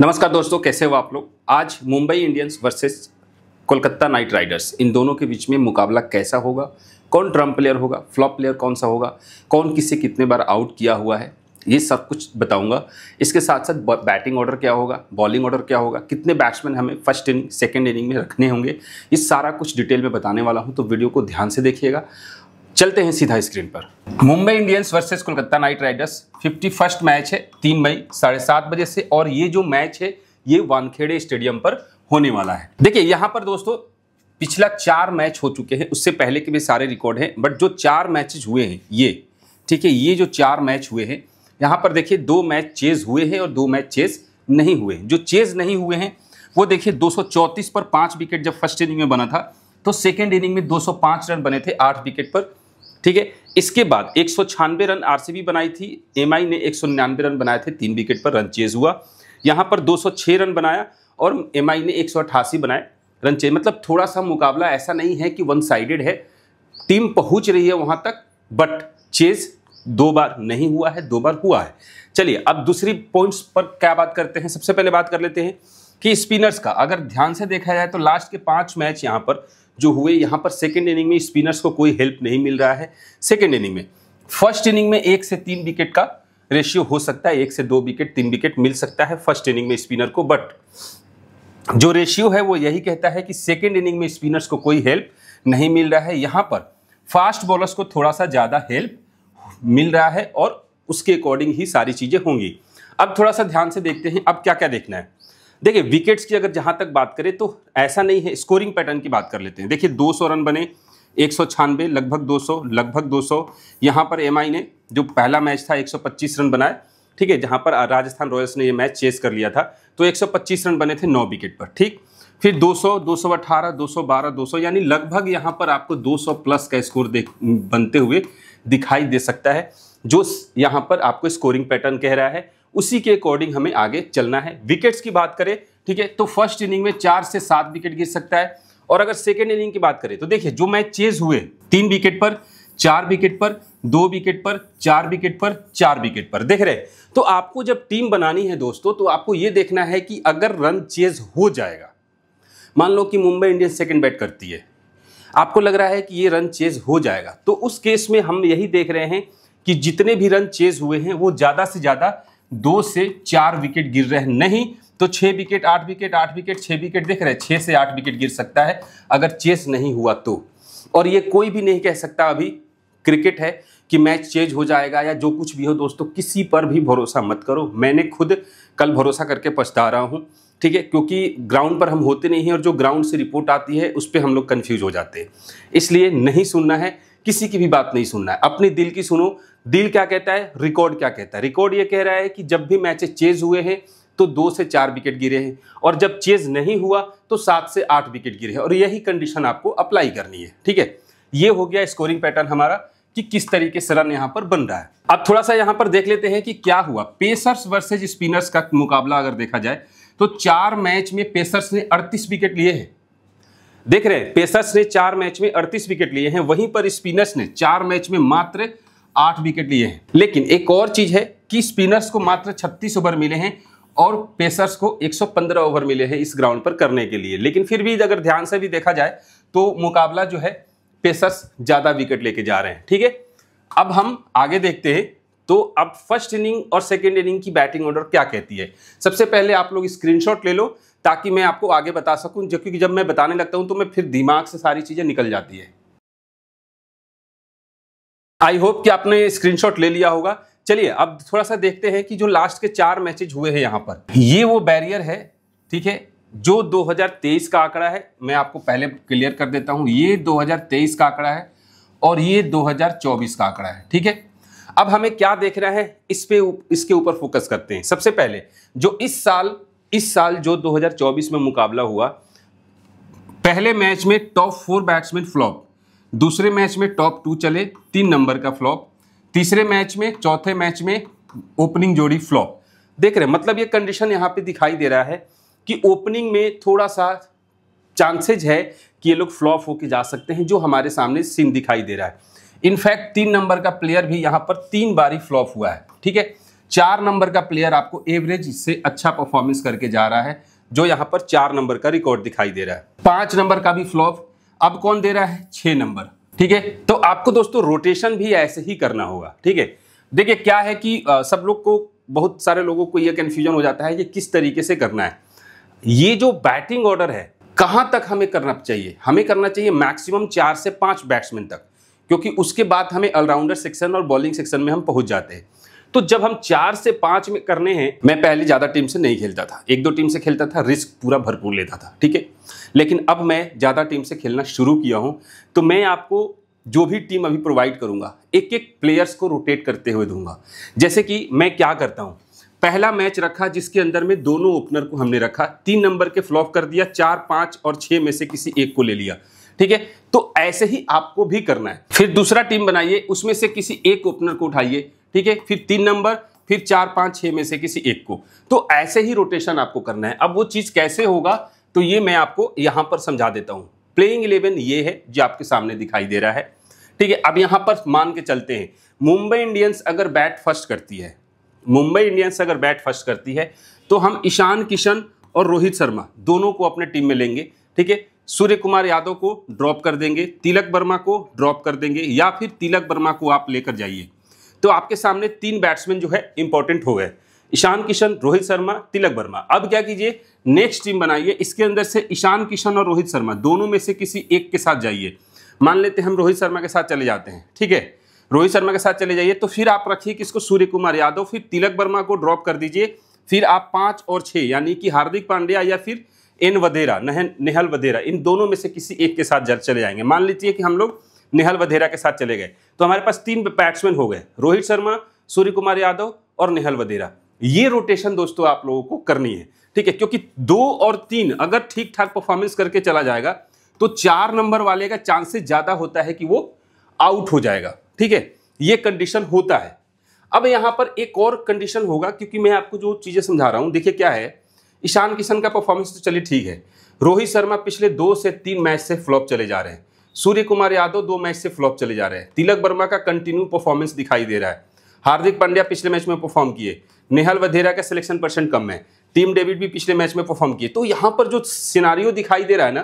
नमस्कार दोस्तों कैसे हो आप लोग आज Mumbai Indians versus Kolkata Knight Riders इन दोनों के बीच में मुकाबला कैसा होगा कौन ट्रम्प प्लेयर होगा फ्लॉप प्लेयर कौन सा होगा कौन किसे कितने बार आउट किया हुआ है ये सब कुछ बताऊंगा इसके साथ साथ बैटिंग ऑर्डर क्या होगा बॉलिंग ऑर्डर क्या होगा कितने बैट्समैन हमें फर्स्ट इनिंग सेकेंड इनिंग में रखने होंगे ये सारा कुछ डिटेल में बताने वाला हूँ तो वीडियो को ध्यान से देखिएगा चलते हैं सीधा स्क्रीन पर Mumbai Indians versus Kolkata Knight Riders fifty first match है तीन मई साढ़े सात बजे से और ये जो मैच है ये वानखेड़े स्टेडियम पर होने वाला है देखिए यहाँ पर दोस्तों पिछला चार मैच हो चुके हैं उससे पहले के भी सारे रिकॉर्ड हैं बट जो चार मैचेज हुए हैं ये ठीक है ये जो चार मैच हुए हैं यहाँ पर देखिए दो मैच चेज हुए हैं और दो मैच चेज नहीं हुए जो चेज नहीं हुए हैं वो देखिए 234 पर पाँच विकेट जब फर्स्ट इनिंग में बना था तो सेकेंड इनिंग में 205 रन बने थे आठ विकेट पर ठीक है इसके बाद एक रन आरसीबी बनाई थी एम ने एक रन बनाए थे तीन विकेट पर रन चेज हुआ यहाँ पर 206 रन बनाया और एम ने एक बनाए रन चेज मतलब थोड़ा सा मुकाबला ऐसा नहीं है कि वन साइडेड है टीम पहुंच रही है वहां तक बट चेज दो बार नहीं हुआ है दो बार हुआ है चलिए अब दूसरी पॉइंट्स पर क्या बात करते हैं सबसे पहले बात कर लेते हैं कि स्पिनर्स का अगर ध्यान से देखा जाए तो लास्ट के पांच मैच यहाँ पर जो हुए यहाँ पर सेकेंड इनिंग में स्पिनर्स को कोई हेल्प नहीं मिल रहा है सेकेंड इनिंग में फर्स्ट इनिंग में एक से तीन विकेट का रेशियो हो सकता है एक से दो विकेट तीन विकेट मिल सकता है फर्स्ट इनिंग में स्पिनर को बट जो रेशियो है वो यही कहता है कि सेकेंड इनिंग में स्पिनर्स को कोई हेल्प नहीं मिल रहा है यहाँ पर फास्ट बॉलर्स को थोड़ा सा ज़्यादा हेल्प मिल रहा है और उसके अकॉर्डिंग ही सारी चीज़ें होंगी अब थोड़ा सा ध्यान से देखते हैं अब क्या क्या देखना है देखिए विकेट्स की अगर जहां तक बात करें तो ऐसा नहीं है स्कोरिंग पैटर्न की बात कर लेते हैं देखिए 200 रन बने एक लगभग 200 लगभग 200 सौ यहाँ पर एम ने जो पहला मैच था 125 रन बनाए ठीक है जहाँ पर राजस्थान रॉयल्स ने ये मैच चेस कर लिया था तो 125 रन बने थे नौ विकेट पर ठीक फिर 200 218 212 सौ यानी लगभग यहाँ पर आपको सौ प्लस का स्कोर देख बनते हुए दिखाई दे सकता है जो यहाँ पर आपको स्कोरिंग पैटर्न कह रहा है उसी के अकॉर्डिंग हमें आगे चलना है विकेट्स की बात करें ठीक है तो फर्स्ट इनिंग में चार से सात विकेट गिर सकता है और अगर सेकेंड इनिंग की बात करें तो देखिए जो मैच चेज हुए तीन विकेट पर चार विकेट पर दो विकेट पर चार विकेट पर चार विकेट पर देख रहे तो आपको जब टीम बनानी है दोस्तों तो आपको यह देखना है कि अगर रन चेज हो जाएगा मान लो कि मुंबई इंडियंस सेकेंड बैट करती है आपको लग रहा है कि ये रन चेज हो जाएगा तो उस केस में हम यही देख रहे हैं कि जितने भी रन चेज हुए हैं वो ज़्यादा से ज़्यादा दो से चार विकेट गिर रहे हैं नहीं तो छः विकेट आठ विकेट आठ विकेट छः विकेट देख रहे हैं छः से आठ विकेट गिर सकता है अगर चेस नहीं हुआ तो और ये कोई भी नहीं कह सकता अभी क्रिकेट है कि मैच चेंज हो जाएगा या जो कुछ भी हो दोस्तों किसी पर भी भरोसा मत करो मैंने खुद कल भरोसा करके पछता रहा हूँ ठीक है क्योंकि ग्राउंड पर हम होते नहीं हैं और जो ग्राउंड से रिपोर्ट आती है उस पर हम लोग कन्फ्यूज हो जाते हैं इसलिए नहीं सुनना है किसी की भी बात नहीं सुनना है अपने दिल की सुनो डील क्या कहता है रिकॉर्ड क्या कहता है रिकॉर्ड ये कह रहा है कि जब भी मैचेस चेज हुए हैं तो दो से चार विकेट गिरे हैं और जब चेज नहीं हुआ तो सात से आठ विकेट गिरे हैं और यही कंडीशन आपको अप्लाई करनी है ठीक है ये हो गया स्कोरिंग पैटर्न हमारा कि किस तरीके से रन यहाँ पर बन रहा है अब थोड़ा सा यहाँ पर देख लेते हैं कि क्या हुआ पेसर्स वर्सेज स्पिनर्स का मुकाबला अगर देखा जाए तो चार मैच में पेसर्स ने 38 विकेट लिए हैं देख रहे हैं पेसर्स ने चार मैच में 38 विकेट लिए हैं वहीं पर स्पिनर्स ने चार मैच में मात्र आठ विकेट लिए हैं लेकिन एक और चीज है कि स्पिनर्स को मात्र छत्तीस ओवर मिले हैं और पेसर्स को 115 ओवर मिले हैं इस ग्राउंड पर करने के लिए लेकिन फिर भी अगर ध्यान से भी देखा जाए तो मुकाबला जो है पेसर्स ज़्यादा विकेट लेके जा रहे हैं ठीक है अब हम आगे देखते हैं तो अब फर्स्ट इनिंग और सेकेंड इनिंग की बैटिंग ऑर्डर क्या कहती है सबसे पहले आप लोग स्क्रीन ले लो ताकि मैं आपको आगे बता सकूं क्योंकि जब मैं बताने लगता हूं तो मैं फिर दिमाग से सारी चीज़ें निकल जाती है आई होप कि आपने स्क्रीनशॉट ले लिया होगा चलिए अब थोड़ा सा देखते हैं कि जो लास्ट के चार मैचेज हुए हैं यहाँ पर ये वो बैरियर है ठीक है जो 2023 का आंकड़ा है मैं आपको पहले क्लियर कर देता हूँ ये 2023 का आंकड़ा है और ये 2024 का आंकड़ा है ठीक है अब हमें क्या देखना है इस पे इसके ऊपर फोकस करते हैं सबसे पहले जो इस साल इस साल जो 2024 में मुकाबला हुआ पहले मैच में टॉप फोर बैट्समैन फ्लॉप दूसरे मैच में टॉप टू चले तीन नंबर का फ्लॉप तीसरे मैच में चौथे मैच में ओपनिंग जोड़ी फ्लॉप देख रहे हैं मतलब ये कंडीशन यहाँ पे दिखाई दे रहा है कि ओपनिंग में थोड़ा सा चांसेज है कि ये लोग फ्लॉप होके जा सकते हैं जो हमारे सामने सीन दिखाई दे रहा है इनफैक्ट तीन नंबर का प्लेयर भी यहाँ पर तीन बारी फ्लॉप हुआ है ठीक है चार नंबर का प्लेयर आपको एवरेज से अच्छा परफॉर्मेंस करके जा रहा है जो यहाँ पर चार नंबर का रिकॉर्ड दिखाई दे रहा है पांच नंबर का भी फ्लॉप अब कौन दे रहा है छह नंबर ठीक है तो आपको दोस्तों रोटेशन भी ऐसे ही करना होगा ठीक है देखिए क्या है कि आ, सब लोग को बहुत सारे लोगों को यह कन्फ्यूजन हो जाता है कि किस तरीके से करना है ये जो बैटिंग ऑर्डर है कहां तक हमें करना चाहिए हमें करना चाहिए मैक्सिमम चार से पांच बैट्समैन तक क्योंकि उसके बाद हमें ऑलराउंडर सेक्शन और बॉलिंग सेक्शन में हम पहुंच जाते हैं तो जब हम चार से पांच में करने हैं मैं पहले ज़्यादा टीम से नहीं खेलता था एक दो टीम से खेलता था रिस्क पूरा भरपूर लेता था ठीक है लेकिन अब मैं ज़्यादा टीम से खेलना शुरू किया हूं तो मैं आपको जो भी टीम अभी प्रोवाइड करूंगा एक एक प्लेयर्स को रोटेट करते हुए दूंगा जैसे कि मैं क्या करता हूं पहला मैच रखा जिसके अंदर में दोनों ओपनर को हमने रखा तीन नंबर के फ्लॉप कर दिया चार पांच और छह में से किसी एक को ले लिया ठीक है तो ऐसे ही आपको भी करना है फिर दूसरा टीम बनाइए उसमें से किसी एक ओपनर को उठाइए ठीक है फिर तीन नंबर फिर चार पांच छह में से किसी एक को तो ऐसे ही रोटेशन आपको करना है अब वो चीज़ कैसे होगा तो ये मैं आपको यहां पर समझा देता हूं प्लेइंग इलेवन ये है जो आपके सामने दिखाई दे रहा है ठीक है अब यहां पर मान के चलते हैं मुंबई इंडियंस अगर बैट फर्स्ट करती है मुंबई इंडियंस अगर बैट फर्स्ट करती है तो हम ईशान किशन और रोहित शर्मा दोनों को अपने टीम में लेंगे ठीक है सूर्य कुमार यादव को ड्रॉप कर देंगे तिलक वर्मा को ड्रॉप कर देंगे या फिर तिलक वर्मा को आप लेकर जाइए तो आपके सामने तीन बैट्समैन जो है इंपॉर्टेंट हो गए ईशान किशन रोहित शर्मा तिलक वर्मा अब क्या कीजिए नेक्स्ट टीम बनाइए इसके अंदर से ईशान किशन और रोहित शर्मा दोनों में से किसी एक के साथ जाइए मान लेते हैं हम रोहित शर्मा के साथ चले जाते हैं ठीक है रोहित शर्मा के साथ चले जाइए तो फिर आप रखिए किसको सूर्य कुमार यादव फिर तिलक वर्मा को ड्रॉप कर दीजिए फिर आप पाँच और छः यानी कि हार्दिक पांड्या या फिर एन वधेरा नेहल वधेरा इन दोनों में से किसी एक के साथ चले जाएंगे मान लीजिए कि हम लोग निहल वधेरा के साथ चले गए तो हमारे पास तीन बैट्समैन हो गए रोहित शर्मा सूर्य कुमार यादव और निहल वधेरा ये रोटेशन दोस्तों आप लोगों को करनी है ठीक है क्योंकि दो और तीन अगर ठीक ठाक परफॉर्मेंस करके चला जाएगा तो चार नंबर वाले का चांसेस ज़्यादा होता है कि वो आउट हो जाएगा ठीक है ये कंडीशन होता है अब यहां पर एक और कंडीशन होगा क्योंकि मैं आपको जो चीज़ें समझा रहा हूँ देखिए क्या है ईशान किशन का परफॉर्मेंस तो चलिए ठीक है रोहित शर्मा पिछले दो से तीन मैच से फ्लॉप चले जा रहे हैं सूर्य कुमार यादव दो मैच से फ्लॉप चले जा रहे हैं तिलक वर्मा का कंटिन्यू परफॉर्मेंस दिखाई दे रहा है हार्दिक पांड्या पिछले मैच में परफॉर्म किए नेहल वधेरा का सिलेक्शन परसेंट कम है टीम डेविड भी पिछले मैच में परफॉर्म किए तो यहाँ पर जो सिनारियो दिखाई दे रहा है ना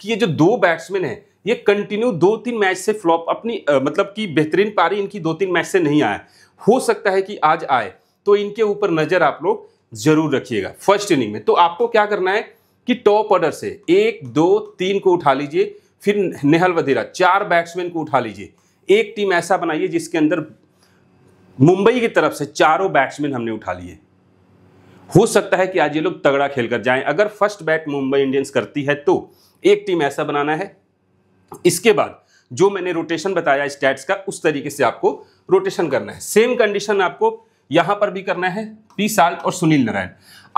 कि ये जो दो बैट्समैन है ये कंटिन्यू दो तीन मैच से फ्लॉप अपनी मतलब कि बेहतरीन पारी इनकी दो तीन मैच से नहीं आया हो सकता है कि आज आए तो इनके ऊपर नज़र आप लोग जरूर रखिएगा फर्स्ट इनिंग में तो आपको क्या करना है कि टॉप ऑर्डर से एक दो तीन को उठा लीजिए फिर नेहल वधेरा चार बैट्समैन को उठा लीजिए एक टीम ऐसा बनाइए जिसके अंदर मुंबई की तरफ से चारों बैट्समैन हमने उठा लिए हो सकता है कि आज ये लोग तगड़ा खेल कर जाएं अगर फर्स्ट बैट मुंबई इंडियंस करती है तो एक टीम ऐसा बनाना है इसके बाद जो मैंने रोटेशन बताया स्टैट्स का उस तरीके से आपको रोटेशन करना है सेम कंडीशन आपको यहां पर भी करना है पी साल और सुनील नारायण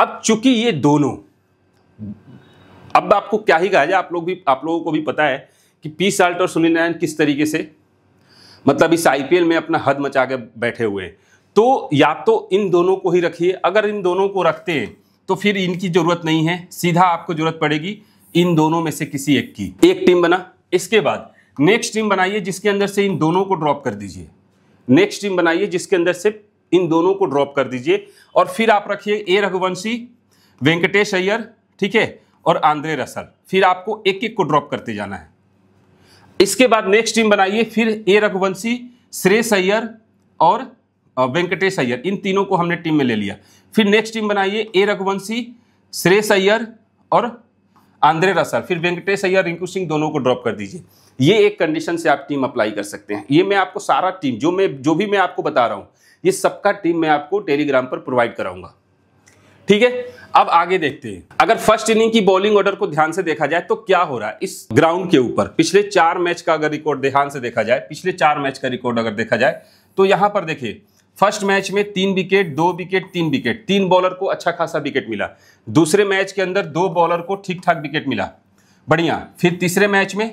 अब चूंकि ये दोनों अब आपको क्या ही कहा जाए आप लोग भी आप लोगों को भी पता है कि पी साल्ट और सुनील नारायण किस तरीके से मतलब इस आई में अपना हद मचा के बैठे हुए हैं तो या तो इन दोनों को ही रखिए अगर इन दोनों को रखते हैं तो फिर इनकी ज़रूरत नहीं है सीधा आपको ज़रूरत पड़ेगी इन दोनों में से किसी एक की एक टीम बना इसके बाद नेक्स्ट टीम बनाइए जिसके अंदर से इन दोनों को ड्रॉप कर दीजिए नेक्स्ट टीम बनाइए जिसके अंदर से इन दोनों को ड्रॉप कर दीजिए और फिर आप रखिए ए रघुवंशी वेंकटेश अय्यर ठीक है और आंद्रे रसल फिर आपको एक एक को ड्रॉप करते जाना है इसके बाद नेक्स्ट टीम बनाइए फिर ए रघुवंशी श्रेय अय्यर और वेंकटेश अय्यर इन तीनों को हमने टीम में ले लिया फिर नेक्स्ट टीम बनाइए ए रघुवंशी श्रेय अय्यर और आंद्रे रसल फिर वेंकटेश अय्यर रिंकू सिंह दोनों को ड्रॉप कर दीजिए ये एक कंडीशन से आप टीम अप्लाई कर सकते हैं ये मैं आपको सारा टीम जो मैं जो भी मैं आपको बता रहा हूँ ये सबका टीम मैं आपको टेलीग्राम पर प्रोवाइड कराऊंगा ठीक है अब आगे देखते हैं अगर फर्स्ट इनिंग की बॉलिंग ऑर्डर को ध्यान से देखा जाए तो क्या हो रहा है इस ग्राउंड के ऊपर पिछले चार मैच का अगर रिकॉर्ड ध्यान से देखा जाए पिछले चार मैच का रिकॉर्ड अगर देखा जाए तो यहां पर देखिए फर्स्ट मैच में तीन विकेट दो विकेट तीन विकेट तीन बॉलर को अच्छा खासा विकेट मिला दूसरे मैच के अंदर दो बॉलर को ठीक ठाक विकेट मिला बढ़िया फिर तीसरे मैच में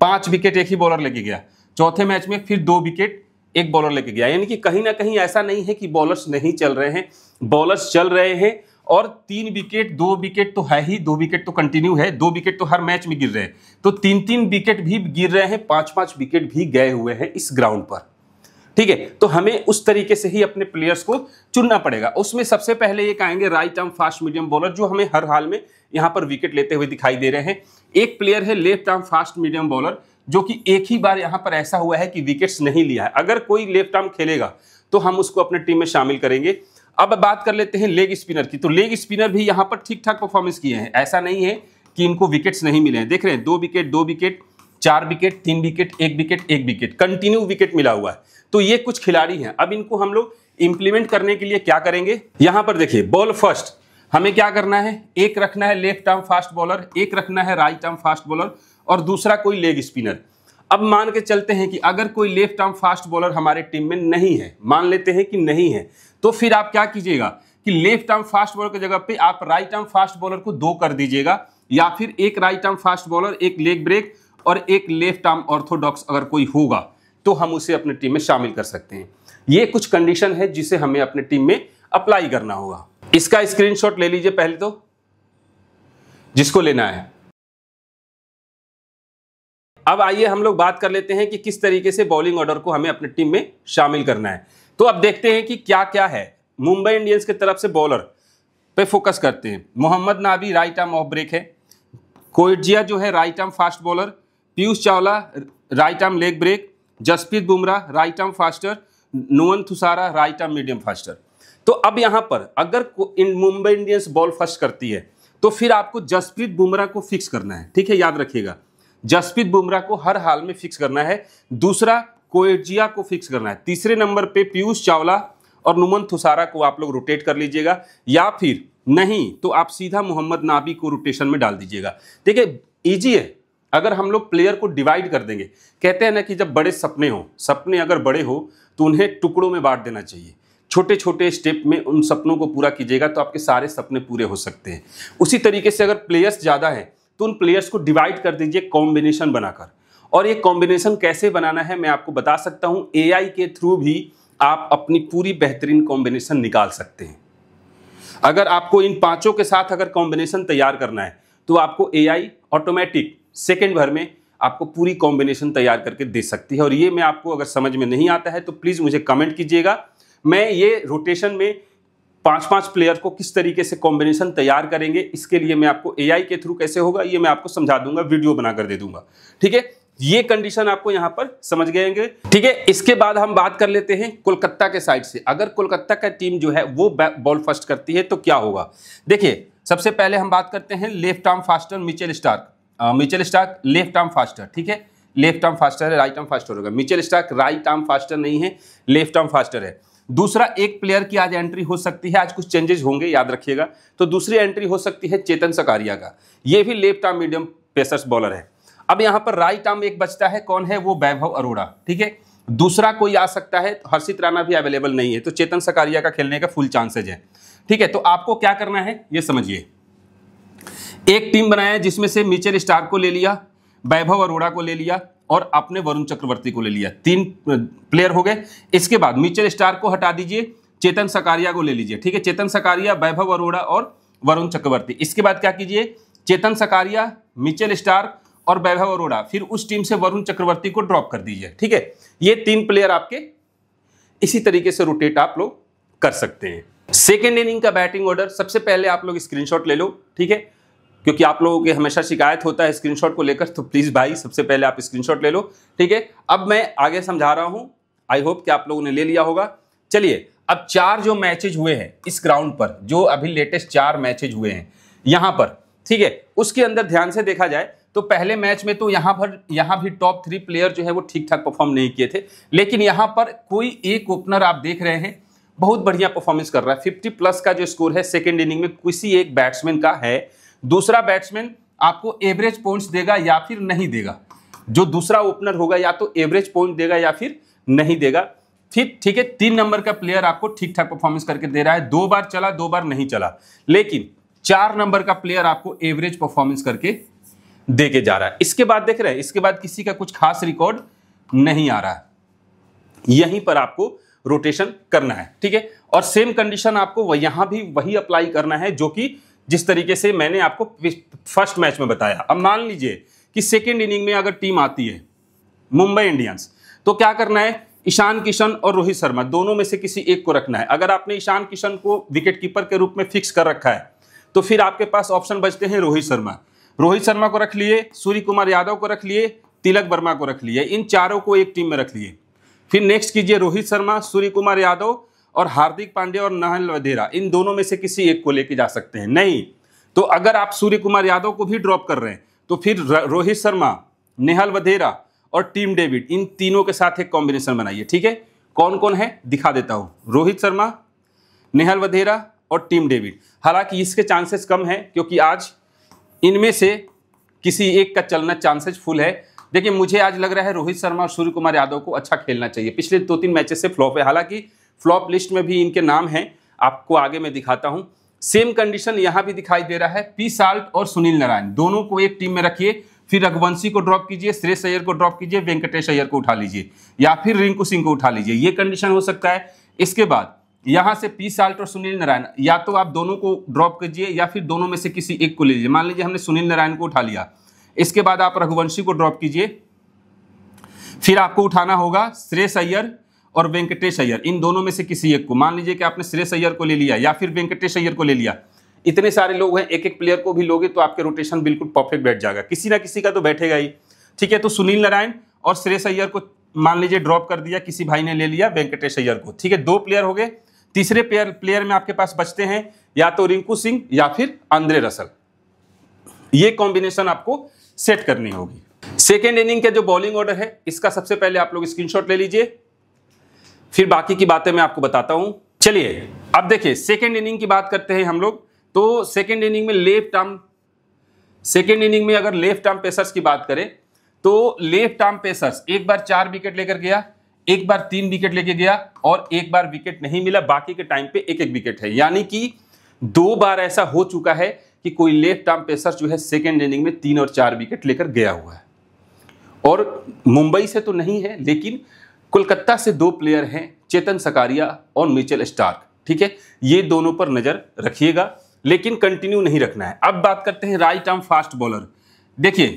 पांच विकेट एक ही बॉलर लगे गया चौथे मैच में फिर दो विकेट एक बॉलर लेके गया यानी कि कहीं ना कहीं ऐसा नहीं है कि बॉलर्स नहीं चल रहे हैं बॉलर्स चल रहे हैं और तीन विकेट दो विकेट तो है ही दो विकेट तो कंटिन्यू है दो विकेट तो हर मैच में गिर रहे हैं तो तीन तीन विकेट भी गिर रहे हैं पांच पांच विकेट भी गए हुए हैं इस ग्राउंड पर ठीक है तो हमें उस तरीके से ही अपने प्लेयर्स को चुनना पड़ेगा उसमें सबसे पहले एक आएंगे right arm fast medium bowler जो हमें हर हाल में यहां पर विकेट लेते हुए दिखाई दे रहे हैं एक प्लेयर है left arm fast medium bowler जो कि एक ही बार यहाँ पर ऐसा हुआ है कि विकेट्स नहीं लिया है अगर कोई लेफ्ट आर्म खेलेगा तो हम उसको अपने टीम में शामिल करेंगे अब बात कर लेते हैं लेग स्पिनर की तो लेग स्पिनर भी यहाँ पर ठीक ठाक परफॉर्मेंस किए हैं ऐसा नहीं है कि इनको विकेट्स नहीं मिले हैं देख रहे हैं दो विकेट दो विकेट चार विकेट तीन विकेट एक विकेट एक विकेट कंटिन्यू विकेट मिला हुआ है तो ये कुछ खिलाड़ी हैं अब इनको हम लोग इंप्लीमेंट करने के लिए क्या करेंगे यहाँ पर देखिए बॉल फर्स्ट हमें क्या करना है एक रखना है लेफ्ट आर्म फास्ट बॉलर एक रखना है राइट आर्म फास्ट बॉलर और दूसरा कोई लेग स्पिनर अब मान के चलते हैं कि अगर कोई लेफ्ट आर्म फास्ट बॉलर हमारे टीम में नहीं है मान लेते हैं कि नहीं है तो फिर आप क्या कीजिएगा कि लेफ्ट आर्म फास्ट बॉलर की जगह पे आप राइट आर्म फास्ट बॉलर को दो कर दीजिएगा या फिर एक राइट आर्म फास्ट बॉलर एक लेग ब्रेक और एक लेफ्ट आर्म ऑर्थोडॉक्स अगर कोई होगा तो हम उसे अपने टीम में शामिल कर सकते हैं ये कुछ कंडीशन है जिसे हमें अपने टीम में अप्लाई करना होगा इसका स्क्रीनशॉट ले लीजिए पहले तो जिसको लेना है अब आइए हम लोग बात कर लेते हैं कि किस तरीके से बॉलिंग ऑर्डर को हमें अपने टीम में शामिल करना है तो अब देखते हैं कि क्या क्या है मुंबई इंडियंस की तरफ से बॉलर पे फोकस करते हैं Mohammad Nabi right arm off break है कोइटजिया जो है right arm fast bowler Piyush Chawla right arm leg break Jasprit Bumrah right arm faster Nuwan Thushara right arm medium faster तो अब यहाँ पर अगर इन मुंबई इंडियंस बॉल फर्स्ट करती है तो फिर आपको जसप्रीत बुमराह को फिक्स करना है ठीक है याद रखिएगा जसप्रीत बुमराह को हर हाल में फिक्स करना है दूसरा कोएजिया को फिक्स करना है तीसरे नंबर पे पीयूष चावला और नुमन थुसारा को आप लोग रोटेट कर लीजिएगा या फिर नहीं तो आप सीधा मोहम्मद नाबी को रोटेशन में डाल दीजिएगा देखिए ईजी है अगर हम लोग प्लेयर को डिवाइड कर देंगे कहते हैं ना कि जब बड़े सपने हो सपने अगर बड़े हो तो उन्हें टुकड़ों में बांट देना चाहिए छोटे छोटे स्टेप में उन सपनों को पूरा कीजिएगा तो आपके सारे सपने पूरे हो सकते हैं उसी तरीके से अगर प्लेयर्स ज़्यादा हैं तो उन प्लेयर्स को डिवाइड कर दीजिए कॉम्बिनेशन बनाकर और ये कॉम्बिनेशन कैसे बनाना है मैं आपको बता सकता हूँ ए के थ्रू भी आप अपनी पूरी बेहतरीन कॉम्बिनेशन निकाल सकते हैं अगर आपको इन पांचों के साथ अगर कॉम्बिनेशन तैयार करना है तो आपको एआई ऑटोमेटिक सेकेंड भर में आपको पूरी कॉम्बिनेशन तैयार करके दे सकती है और ये मैं आपको अगर समझ में नहीं आता है तो प्लीज़ मुझे कमेंट कीजिएगा मैं ये रोटेशन में पांच पांच प्लेयर को किस तरीके से कॉम्बिनेशन तैयार करेंगे इसके लिए मैं आपको एआई के थ्रू कैसे होगा ये मैं आपको समझा दूंगा वीडियो बनाकर दे दूंगा ठीक है ये कंडीशन आपको यहां पर समझ गए होंगे ठीक है इसके बाद हम बात कर लेते हैं कोलकाता के साइड से अगर कोलकाता का टीम जो है वो बॉल फर्स्ट करती है तो क्या होगा देखिए सबसे पहले हम बात करते हैं left arm faster Mitchell Starc Mitchell Starc left arm faster ठीक है लेफ्ट आर्म फास्टर है राइट आर्म फास्टर होगा Mitchell Starc right arm faster नहीं है लेफ्ट आर्म फास्टर है दूसरा एक प्लेयर की आज एंट्री हो सकती है आज कुछ चेंजेस होंगे याद रखिएगा तो दूसरी एंट्री हो सकती है चेतन सकारिया का ये भी left arm medium pacers bowler है अब यहाँ पर राइट आर्म एक बचता है कौन है वो वैभव अरोड़ा ठीक है दूसरा कोई आ सकता है हर्षित राणा भी अवेलेबल नहीं है तो चेतन सकारिया का खेलने का फुल चांसेज है ठीक है तो आपको क्या करना है ये समझिए एक टीम बनाया जिसमें से मिचेल स्टार को ले लिया वैभव अरोड़ा को ले लिया और आपने वरुण चक्रवर्ती को ले लिया तीन प्लेयर हो गए इसके बाद मिचेल स्टार को हटा दीजिए चेतन सकारिया को ले लीजिए ठीक है चेतन सकारिया वैभव अरोड़ा और वरुण चक्रवर्ती इसके बाद क्या कीजिए चेतन सकारिया मिचेल स्टार और वैभव अरोड़ा फिर उस टीम से वरुण चक्रवर्ती को ड्रॉप कर दीजिए ठीक है ये तीन प्लेयर आपके इसी तरीके से रोटेट आप लोग कर सकते हैं सेकेंड इनिंग का बैटिंग ऑर्डर सबसे पहले आप लोग स्क्रीनशॉट ले लो ठीक है क्योंकि आप लोगों के हमेशा शिकायत होता है स्क्रीनशॉट को लेकर तो प्लीज़ भाई सबसे पहले आप स्क्रीनशॉट ले लो ठीक है अब मैं आगे समझा रहा हूँ आई होप कि आप लोगों ने ले लिया होगा चलिए अब चार जो मैचेज हुए हैं इस ग्राउंड पर जो अभी लेटेस्ट चार मैचेज हुए हैं यहाँ पर ठीक है उसके अंदर ध्यान से देखा जाए तो पहले मैच में तो यहाँ पर यहाँ भी टॉप थ्री प्लेयर जो है वो ठीक ठाक परफॉर्म नहीं किए थे लेकिन यहाँ पर कोई एक ओपनर आप देख रहे हैं बहुत बढ़िया परफॉर्मेंस कर रहा है फिफ्टी प्लस का जो स्कोर है सेकेंड इनिंग में किसी एक बैट्समैन का है दूसरा बैट्समैन आपको एवरेज पॉइंट्स देगा या फिर नहीं देगा जो दूसरा ओपनर होगा या तो एवरेज पॉइंट देगा या फिर नहीं देगा ठीक ठीक है तीन नंबर का प्लेयर आपको ठीक ठाक परफॉर्मेंस करके दे रहा है दो बार चला दो बार नहीं चला लेकिन चार नंबर का प्लेयर आपको एवरेज परफॉर्मेंस करके दे के जा रहा है इसके बाद देख रहे हैं इसके बाद किसी का कुछ खास रिकॉर्ड नहीं आ रहा है यहीं पर आपको रोटेशन करना है ठीक है और सेम कंडीशन आपको यहां भी वही अप्लाई करना है जो कि जिस तरीके से मैंने आपको फर्स्ट मैच में बताया अब मान लीजिए कि सेकेंड इनिंग में अगर टीम आती है मुंबई इंडियंस तो क्या करना है ईशान किशन और रोहित शर्मा दोनों में से किसी एक को रखना है अगर आपने ईशान किशन को विकेट कीपर के रूप में फिक्स कर रखा है तो फिर आपके पास ऑप्शन बचते हैं रोहित शर्मा रोहित शर्मा को रख लिए सूर्य कुमार यादव को रख लिए तिलक वर्मा को रख लिए इन चारों को एक टीम में रख लिए फिर नेक्स्ट कीजिए रोहित शर्मा सूर्य कुमार यादव और हार्दिक पांडे और नहल वधेरा इन दोनों में से किसी एक को लेके जा सकते हैं नहीं तो अगर आप सूर्य कुमार यादव को भी ड्रॉप कर रहे हैं तो फिर रोहित शर्मा नेहल वधेरा और टीम डेविड इन तीनों के साथ एक कॉम्बिनेशन बनाइए ठीक है कौन कौन है दिखा देता हूँ रोहित शर्मा नेहल वधेरा और टीम डेविड हालांकि इसके चांसेस कम है क्योंकि आज इनमें से किसी एक का चलना चांसेस फुल है देखिए मुझे आज लग रहा है रोहित शर्मा और सूर्य कुमार यादव को अच्छा खेलना चाहिए पिछले दो तीन मैचेस से फ्लॉप है हालांकि फ्लॉप लिस्ट में भी इनके नाम हैं आपको आगे मैं दिखाता हूँ सेम कंडीशन यहाँ भी दिखाई दे रहा है पी साल्ट और सुनील नारायण दोनों को एक टीम में रखिए फिर रघुवंशी को ड्रॉप कीजिए श्रेष अय्यर को ड्रॉप कीजिए वेंकटेश अय्यर को उठा लीजिए या फिर रिंकू सिंह को उठा लीजिए ये कंडीशन हो सकता है इसके बाद यहाँ से पी साल्ट और सुनील नारायण या तो आप दोनों को ड्रॉप कीजिए या फिर दोनों में से किसी एक को ले लीजिए मान लीजिए हमने सुनील नारायण को उठा लिया इसके बाद आप रघुवंशी को ड्रॉप कीजिए फिर आपको उठाना होगा श्रेष अय्यर और वेंकटेश अय्यर इन दोनों में से किसी एक को मान लीजिए कि आपने श्रेष अय्यर को ले लिया या फिर वेंकटेश अय्यर को ले लिया इतने सारे लोग हैं एक एक प्लेयर को भी लोगे तो आपके रोटेशन बिल्कुल परफेक्ट बैठ जाएगा किसी ना किसी का तो बैठेगा ही ठीक है तो सुनील नारायण और श्रेष अय्यर को मान लीजिए ड्रॉप कर दिया किसी भाई ने ले लिया वेंकटेश अय्यर को ठीक है दो प्लेयर हो गए तीसरे प्लेयर प्लेयर में आपके पास बचते हैं या तो रिंकू सिंह या फिर आंद्रे रसल ये कॉम्बिनेशन आपको सेट करनी होगी सेकेंड इनिंग का जो बॉलिंग ऑर्डर है इसका सबसे पहले आप लोग स्क्रीनशॉट ले लीजिए फिर बाकी की बातें मैं आपको बताता हूं चलिए अब देखिए सेकेंड इनिंग की बात करते हैं हम लोग तो सेकेंड इनिंग में लेफ्ट आर्म सेकेंड इनिंग में अगर लेफ्ट आर्म पेसर्स की बात करें तो लेफ्ट आर्म पेसर्स एक बार चार विकेट लेकर गया एक बार तीन विकेट लेके गया और एक बार विकेट नहीं मिला बाकी के टाइम पे एक एक विकेट है यानी कि दो बार ऐसा हो चुका है कि कोई लेफ्ट आर्म पेसर जो है सेकेंड इनिंग में तीन और चार विकेट लेकर गया हुआ है और मुंबई से तो नहीं है लेकिन कोलकाता से दो प्लेयर हैं चेतन सकारिया और मिचेल स्टार्क ठीक है ये दोनों पर नज़र रखिएगा लेकिन कंटिन्यू नहीं रखना है अब बात करते हैं राइट आर्म फास्ट बॉलर देखिए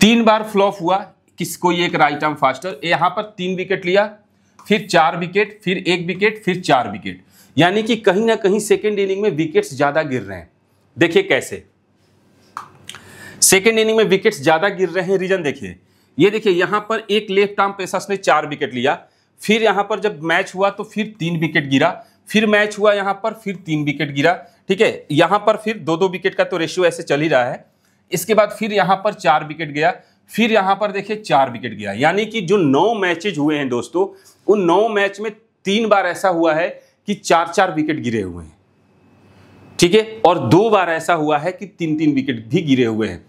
तीन बार फ्लॉप हुआ किसको ये एक राइट आर्म फास्टर यहां पर तीन विकेट लिया फिर चार विकेट फिर एक विकेट फिर चार विकेट यानी कि कहीं ना कहीं सेकेंड इनिंग में विकेट्स ज़्यादा गिर रहे हैं देखिए कैसे सेकेंड इनिंग में विकेट्स ज़्यादा गिर रहे हैं रीजन देखिए ये देखिए यहां पर एक लेफ्ट आर्म पेसर्स ने चार विकेट लिया फिर यहां पर जब मैच हुआ तो फिर तीन विकेट गिरा फिर मैच हुआ यहां पर फिर तीन विकेट गिरा ठीक है यहां पर फिर दो दो विकेट का तो रेशियो ऐसे चल ही रहा है इसके बाद फिर यहां पर चार विकेट गया फिर यहां पर देखिए चार विकेट गया यानी कि जो नौ मैचेज हुए हैं दोस्तों उन नौ मैच में तीन बार ऐसा हुआ है कि चार चार विकेट गिरे हुए हैं ठीक है और दो बार ऐसा हुआ है कि तीन तीन विकेट भी गिरे हुए हैं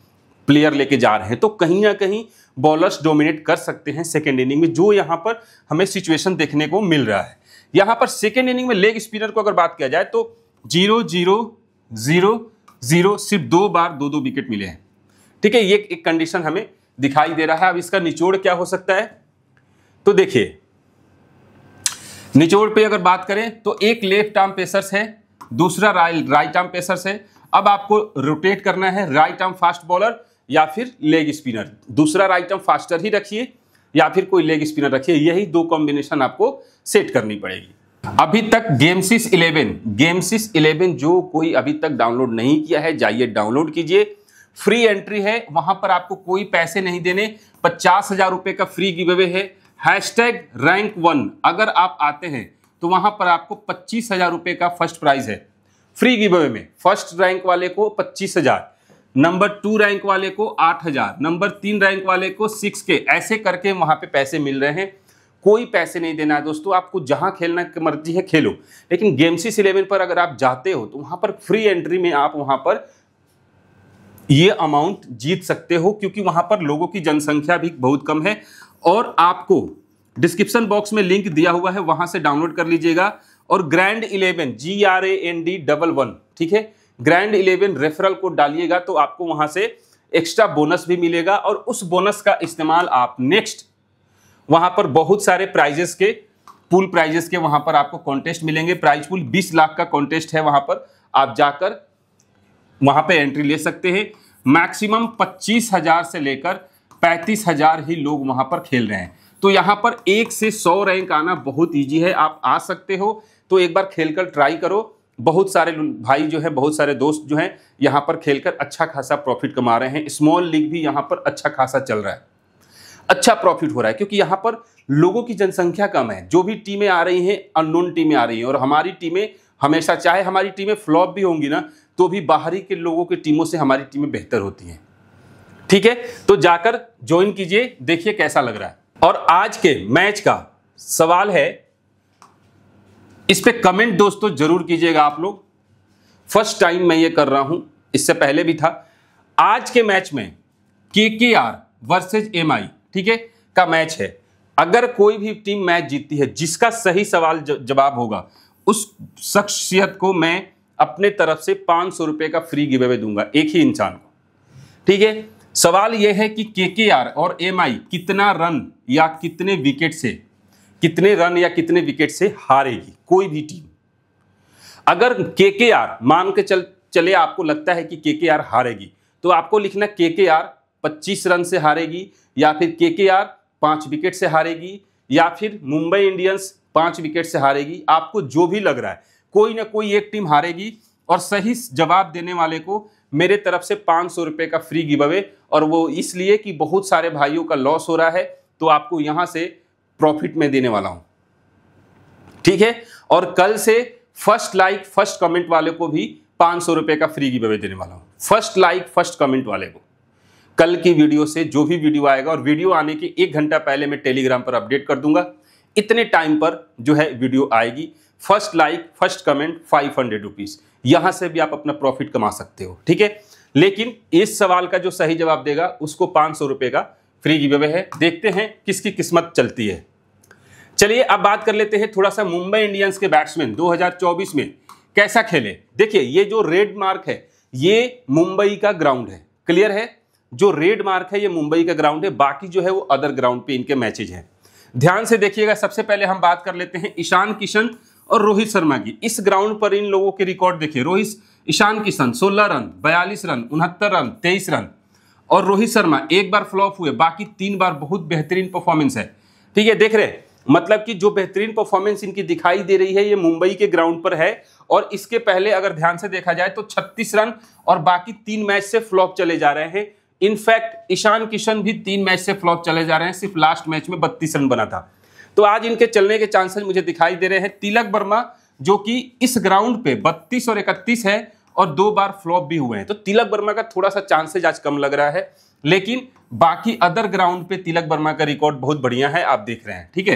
प्लेयर लेके जा रहे हैं तो कहीं ना कहीं बॉलर्स डोमिनेट कर सकते हैं सेकेंड इनिंग में जो यहाँ पर हमें सिचुएशन देखने को मिल रहा है यहाँ पर सेकेंड इनिंग में लेग स्पिनर को अगर बात किया जाए तो जीरो जीरो जीरो जीरो सिर्फ दो बार दो दो विकेट मिले हैं ठीक है ये एक कंडीशन हमें दिखाई दे रहा है अब इसका निचोड़ क्या हो सकता है तो देखिए निचोड़ पे अगर बात करें तो एक लेफ्ट आर्म पेसर्स है दूसरा राइट आर्म पेसर्स है अब आपको रोटेट करना है राइट आर्म फास्ट बॉलर या फिर लेग स्पिनर दूसरा आइटम फास्टर ही रखिए या फिर कोई लेग स्पिनर रखिए यही दो कॉम्बिनेशन आपको सेट करनी पड़ेगी अभी तक गेमसिस 11 गेमसिस 11 जो कोई अभी तक डाउनलोड नहीं किया है जाइए डाउनलोड कीजिए फ्री एंट्री है वहां पर आपको कोई पैसे नहीं देने पचास हजार रुपए का फ्री गिव अवे है हैशटैग रैंक वन अगर आप आते हैं तो वहां पर आपको पच्चीस हजार रुपए का फर्स्ट प्राइज है फ्री गिव अवे में फर्स्ट रैंक वाले को पच्चीस हजार नंबर टू रैंक वाले को आठ हजार नंबर तीन रैंक वाले को सिक्स के ऐसे करके वहां पे पैसे मिल रहे हैं कोई पैसे नहीं देना है दोस्तों आपको जहां खेलना मर्जी है खेलो लेकिन गेमसिस इलेवन पर अगर आप जाते हो तो वहां पर फ्री एंट्री में आप वहां पर ये अमाउंट जीत सकते हो क्योंकि वहां पर लोगों की जनसंख्या भी बहुत कम है और आपको डिस्क्रिप्शन बॉक्स में लिंक दिया हुआ है वहां से डाउनलोड कर लीजिएगा और grand eleven G R A N D double one ठीक है ग्रैंड इलेवन रेफरल कोड डालिएगा तो आपको वहां से एक्स्ट्रा बोनस भी मिलेगा और उस बोनस का इस्तेमाल आप नेक्स्ट वहां पर बहुत सारे प्राइजेस के पूल प्राइजेस के वहां पर आपको कॉन्टेस्ट मिलेंगे प्राइज पूल 20 लाख का कॉन्टेस्ट है वहां पर आप जाकर वहां पर एंट्री ले सकते हैं मैक्सिमम पच्चीस हजार से लेकर पैंतीस हजार ही लोग वहां पर खेल रहे हैं तो यहां पर एक से सौ रैंक आना बहुत ईजी है आप आ सकते हो तो एक बार खेलकर ट्राई करो बहुत सारे भाई जो है बहुत सारे दोस्त जो हैं यहाँ पर खेलकर अच्छा खासा प्रॉफिट कमा रहे हैं स्मॉल लीग भी यहाँ पर अच्छा खासा चल रहा है अच्छा प्रॉफिट हो रहा है क्योंकि यहाँ पर लोगों की जनसंख्या कम है जो भी टीमें आ रही हैं अननोन टीमें आ रही हैं और हमारी टीमें हमेशा चाहे हमारी टीमें फ्लॉप भी होंगी ना तो भी बाहरी के लोगों की टीमों से हमारी टीमें बेहतर होती हैं ठीक है तो जाकर ज्वाइन कीजिए देखिए कैसा लग रहा है और आज के मैच का सवाल है इस पर कमेंट दोस्तों जरूर कीजिएगा आप लोग फर्स्ट टाइम मैं ये कर रहा हूं इससे पहले भी था आज के मैच में के के आर वर्सेज एम आई ठीक है का मैच है अगर कोई भी टीम मैच जीतती है जिसका सही सवाल जवाब होगा उस शख्सियत को मैं अपने तरफ से पांच सौ रुपए का फ्री गिवे अवे दूंगा एक ही इंसान को ठीक है सवाल यह है कि के के आर और एम आई कितना रन या कितने विकेट से कितने रन या कितने विकेट से हारेगी कोई भी टीम अगर के के आर मान के चल चले आपको लगता है कि के के आर हारेगी तो आपको लिखना के के आर पच्चीस रन से हारेगी या फिर के के आर पाँच विकेट से हारेगी या फिर मुंबई इंडियंस पाँच विकेट से हारेगी आपको जो भी लग रहा है कोई ना कोई एक टीम हारेगी और सही जवाब देने वाले को मेरे तरफ से पाँच सौ रुपये का फ्री गिव अवे और वो इसलिए कि बहुत सारे भाइयों का लॉस हो रहा है तो आपको यहाँ से प्रॉफिट में देने वाला हूँ ठीक है और कल से फर्स्ट लाइक फर्स्ट कमेंट वाले को भी पांच सौ रुपए का फ्री गिवे देने वाला हूं फर्स्ट लाइक फर्स्ट कमेंट वाले को कल की वीडियो से जो भी वीडियो आएगा और वीडियो आने के एक घंटा पहले मैं टेलीग्राम पर अपडेट कर दूंगा इतने टाइम पर जो है वीडियो आएगी first like first comment five hundred rupees यहां से भी आप अपना प्रॉफिट कमा सकते हो ठीक है लेकिन इस सवाल का जो सही जवाब देगा उसको पांच सौ रुपए का फ्री गिवे है देखते हैं किसकी किस्मत चलती है चलिए अब बात कर लेते हैं थोड़ा सा मुंबई इंडियंस के बैट्समैन 2024 में कैसा खेले देखिए ये जो रेड मार्क है ये मुंबई का ग्राउंड है क्लियर है जो रेड मार्क है ये मुंबई का ग्राउंड है बाकी जो है वो अदर ग्राउंड पे इनके मैचेज हैं ध्यान से देखिएगा सबसे पहले हम बात कर लेते हैं ईशान किशन और रोहित शर्मा की इस ग्राउंड पर इन लोगों के रिकॉर्ड देखिए रोहित ईशान किशन सोलह रन बयालीस रन उनहत्तर रन तेईस रन और रोहित शर्मा एक बार फ्लॉप हुए बाकी तीन बार बहुत बेहतरीन परफॉर्मेंस है ठीक है देख रहे हैं मतलब कि जो बेहतरीन परफॉर्मेंस इनकी दिखाई दे रही है ये मुंबई के ग्राउंड पर है और इसके पहले अगर ध्यान से देखा जाए तो 36 रन और बाकी तीन मैच से फ्लॉप चले जा रहे हैं इनफैक्ट ईशान किशन भी तीन मैच से फ्लॉप चले जा रहे हैं सिर्फ लास्ट मैच में बत्तीस रन बना था तो आज इनके चलने के चांसेस मुझे दिखाई दे रहे हैं तिलक वर्मा जो कि इस ग्राउंड पे बत्तीस और इकतीस है और दो बार फ्लॉप भी हुए हैं तो तिलक वर्मा का थोड़ा सा चांसेज आज कम लग रहा है लेकिन बाकी अदर ग्राउंड पे तिलक वर्मा का रिकॉर्ड बहुत बढ़िया है आप देख रहे हैं ठीक है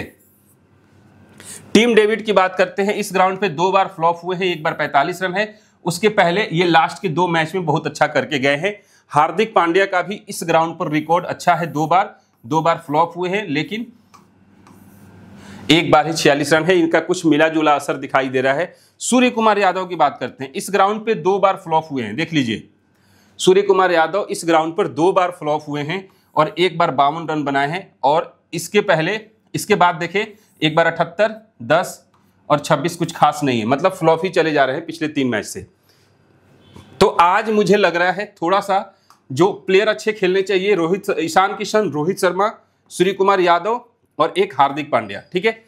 टीम डेविड की बात करते हैं इस ग्राउंड पे दो बार फ्लॉप हुए हैं एक बार 45 रन है उसके पहले ये लास्ट के दो मैच में बहुत अच्छा करके गए हैं हार्दिक पांड्या का भी इस ग्राउंड पर रिकॉर्ड अच्छा है दो बार दो बार फ्लॉप हुए हैं लेकिन एक बार ही छियालीस रन है इनका कुछ मिला जुला असर दिखाई दे रहा है सूर्य कुमार यादव की बात करते हैं इस ग्राउंड पे दो बार फ्लॉप हुए हैं देख लीजिए सूर्य कुमार यादव इस ग्राउंड पर दो बार फ्लॉप हुए हैं और एक बार बावन रन बनाए हैं और इसके पहले इसके बाद देखें एक बार अठहत्तर दस और छब्बीस कुछ खास नहीं है मतलब फ्लॉफ ही चले जा रहे हैं पिछले तीन मैच से तो आज मुझे लग रहा है थोड़ा सा जो प्लेयर अच्छे खेलने चाहिए रोहित ईशान किशन रोहित शर्मा सूर्य कुमार यादव और एक हार्दिक पांड्या ठीक है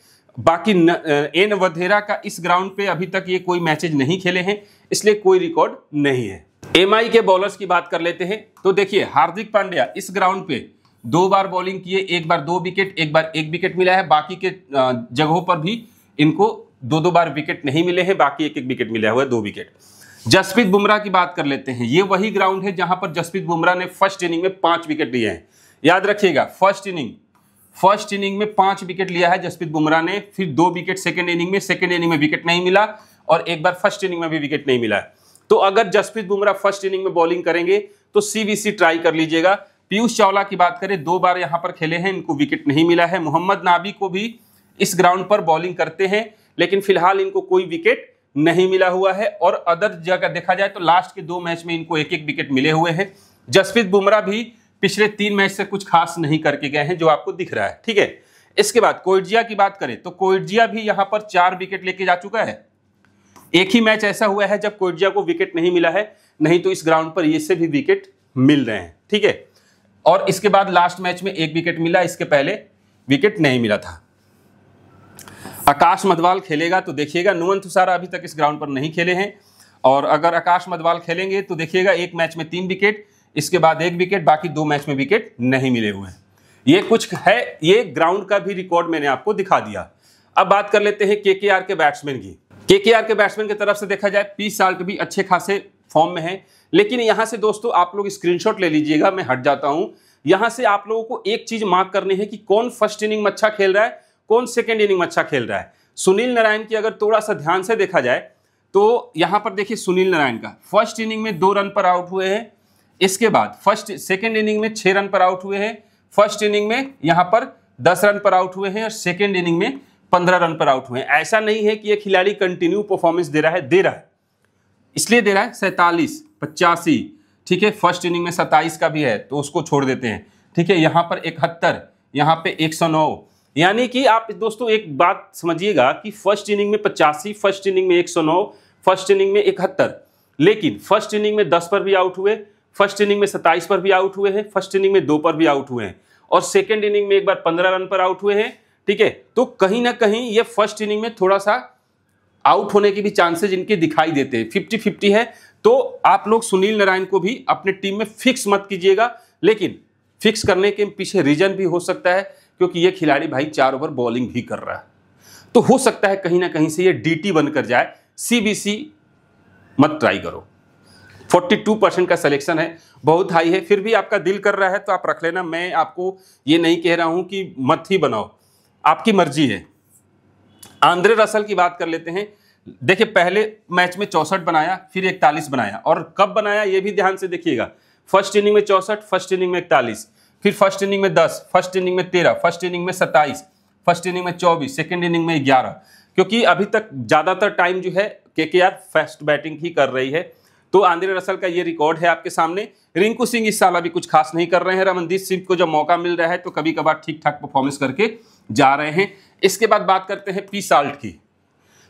बाकी न, एन वधेरा का इस ग्राउंड पे अभी तक ये कोई मैचेज नहीं खेले हैं इसलिए कोई रिकॉर्ड नहीं है एमआई के बॉलर्स की बात कर लेते हैं तो देखिए हार्दिक पांड्या इस ग्राउंड पे दो बार बॉलिंग किए एक बार दो विकेट एक बार एक विकेट मिला है बाकी के जगहों पर भी इनको दो दो बार विकेट नहीं मिले हैं बाकी एक एक विकेट मिला हुआ है दो विकेट जसप्रीत बुमराह की बात कर लेते हैं ये वही ग्राउंड है जहां पर जसप्रीत बुमराह ने फर्स्ट इनिंग में पांच विकेट लिए हैं याद रखिएगा फर्स्ट इनिंग फर्स्ट इनिंग में पांच विकेट लिया है जसप्रीत बुमराह ने फिर दो विकेट सेकेंड इनिंग में सेकेंड इनिंग में विकेट नहीं मिला और एक बार फर्स्ट इनिंग में भी विकेट नहीं मिला तो अगर जसप्रीत बुमराह फर्स्ट इनिंग में बॉलिंग करेंगे तो सीबीसी ट्राई कर लीजिएगा पीयूष चावला की बात करें दो बार यहाँ पर खेले हैं इनको विकेट नहीं मिला है मोहम्मद नाबी को भी इस ग्राउंड पर बॉलिंग करते हैं लेकिन फिलहाल इनको कोई विकेट नहीं मिला हुआ है और अदर जगह देखा जाए तो लास्ट के दो मैच में इनको एक एक विकेट मिले हुए हैं जसप्रीत बुमराह भी पिछले तीन मैच से कुछ खास नहीं करके गए हैं जो आपको दिख रहा है ठीक है इसके बाद कोइडजिया की बात करें तो कोइडजिया भी यहां पर चार विकेट लेके जा चुका है एक ही मैच ऐसा हुआ है जब कोइडजिया को विकेट नहीं मिला है नहीं तो इस ग्राउंड पर इससे भी विकेट मिल रहे हैं ठीक है और इसके बाद लास्ट मैच में एक विकेट मिला इसके पहले विकेट नहीं मिला था आकाश मधवाल खेलेगा तो देखिएगा नुमन तुषारा अभी तक इस ग्राउंड पर नहीं खेले हैं और अगर आकाश मधवाल खेलेंगे तो देखिएगा एक मैच में तीन विकेट इसके बाद एक विकेट बाकी दो मैच में विकेट नहीं मिले हुए हैं ये कुछ है ये ग्राउंड का भी रिकॉर्ड मैंने आपको दिखा दिया अब बात कर लेते हैं के के आर के बैट्समैन की के के आर के बैट्समैन की तरफ से देखा जाए पी साल्ट भी अच्छे खासे फॉर्म में है लेकिन यहाँ से दोस्तों आप लोग स्क्रीनशॉट ले लीजिएगा मैं हट जाता हूँ यहाँ से आप लोगों को एक चीज मार्क करनी है कि कौन फर्स्ट इनिंग में अच्छा खेल रहा है कौन सेकेंड इनिंग में अच्छा खेल रहा है सुनील नारायण की अगर थोड़ा सा ध्यान से देखा जाए तो यहां पर देखिए सुनील नारायण का फर्स्ट इनिंग में दो रन पर आउट हुए हैं इसके बाद फर्स्ट सेकेंड इनिंग में छह रन पर आउट हुए हैं फर्स्ट इनिंग में यहां पर दस रन पर आउट हुए हैं और सेकेंड इनिंग में पंद्रह रन पर आउट हुए हैं ऐसा नहीं है कि ये खिलाड़ी कंटिन्यू परफॉर्मेंस दे रहा है दे रहा है इसलिए दे रहा है सैतालीस पचासी ठीक है फर्स्ट इनिंग में सत्ताईस का भी है तो उसको छोड़ देते हैं ठीक है यहाँ पर इकहत्तर यहाँ पे एक सौ नौ यानी कि आप दोस्तों एक बात समझिएगा कि फर्स्ट इनिंग में पचासी फर्स्ट इनिंग में एक सौ नौ फर्स्ट इनिंग में इकहत्तर लेकिन फर्स्ट इनिंग में दस पर भी आउट हुए फर्स्ट इनिंग में सत्ताईस पर भी आउट हुए हैं फर्स्ट इनिंग में दो पर भी आउट हुए हैं और सेकेंड इनिंग में एक बार पंद्रह रन पर आउट हुए हैं ठीक है तो कहीं ना कहीं ये फर्स्ट इनिंग में थोड़ा सा आउट होने के भी चांसेज इनके दिखाई देते हैं फिफ्टी फिफ्टी है तो आप लोग सुनील नारायण को भी अपने टीम में फिक्स मत कीजिएगा लेकिन फिक्स करने के पीछे रीजन भी हो सकता है क्योंकि ये खिलाड़ी भाई चार ओवर बॉलिंग भी कर रहा है तो हो सकता है कहीं ना कहीं से ये डीटी बनकर जाए सीबीसी मत ट्राई करो 42 परसेंट का सिलेक्शन है बहुत हाई है फिर भी आपका दिल कर रहा है तो आप रख लेना मैं आपको ये नहीं कह रहा हूं कि मत ही बनाओ आपकी मर्जी है आंद्रे रसल की बात कर लेते हैं देखिए पहले मैच में चौसठ बनाया फिर इकतालीस बनाया और कब बनाया ये भी ध्यान से देखिएगा फर्स्ट इनिंग में चौसठ फर्स्ट इनिंग में इकतालीस फिर फर्स्ट इनिंग में दस फर्स्ट इनिंग में तेरह फर्स्ट इनिंग में सत्ताईस फर्स्ट इनिंग में चौबीस सेकेंड इनिंग में ग्यारह क्योंकि अभी तक ज़्यादातर टाइम जो है के के आर फर्स्ट बैटिंग ही कर रही है तो आंद्रे रसल का ये रिकॉर्ड है आपके सामने रिंकू सिंह इस साल अभी कुछ खास नहीं कर रहे हैं रमनदीप सिंह को जब मौका मिल रहा है तो कभी कभार ठीक ठाक परफॉर्मेंस करके जा रहे हैं इसके बाद बात करते हैं पी साल्ट की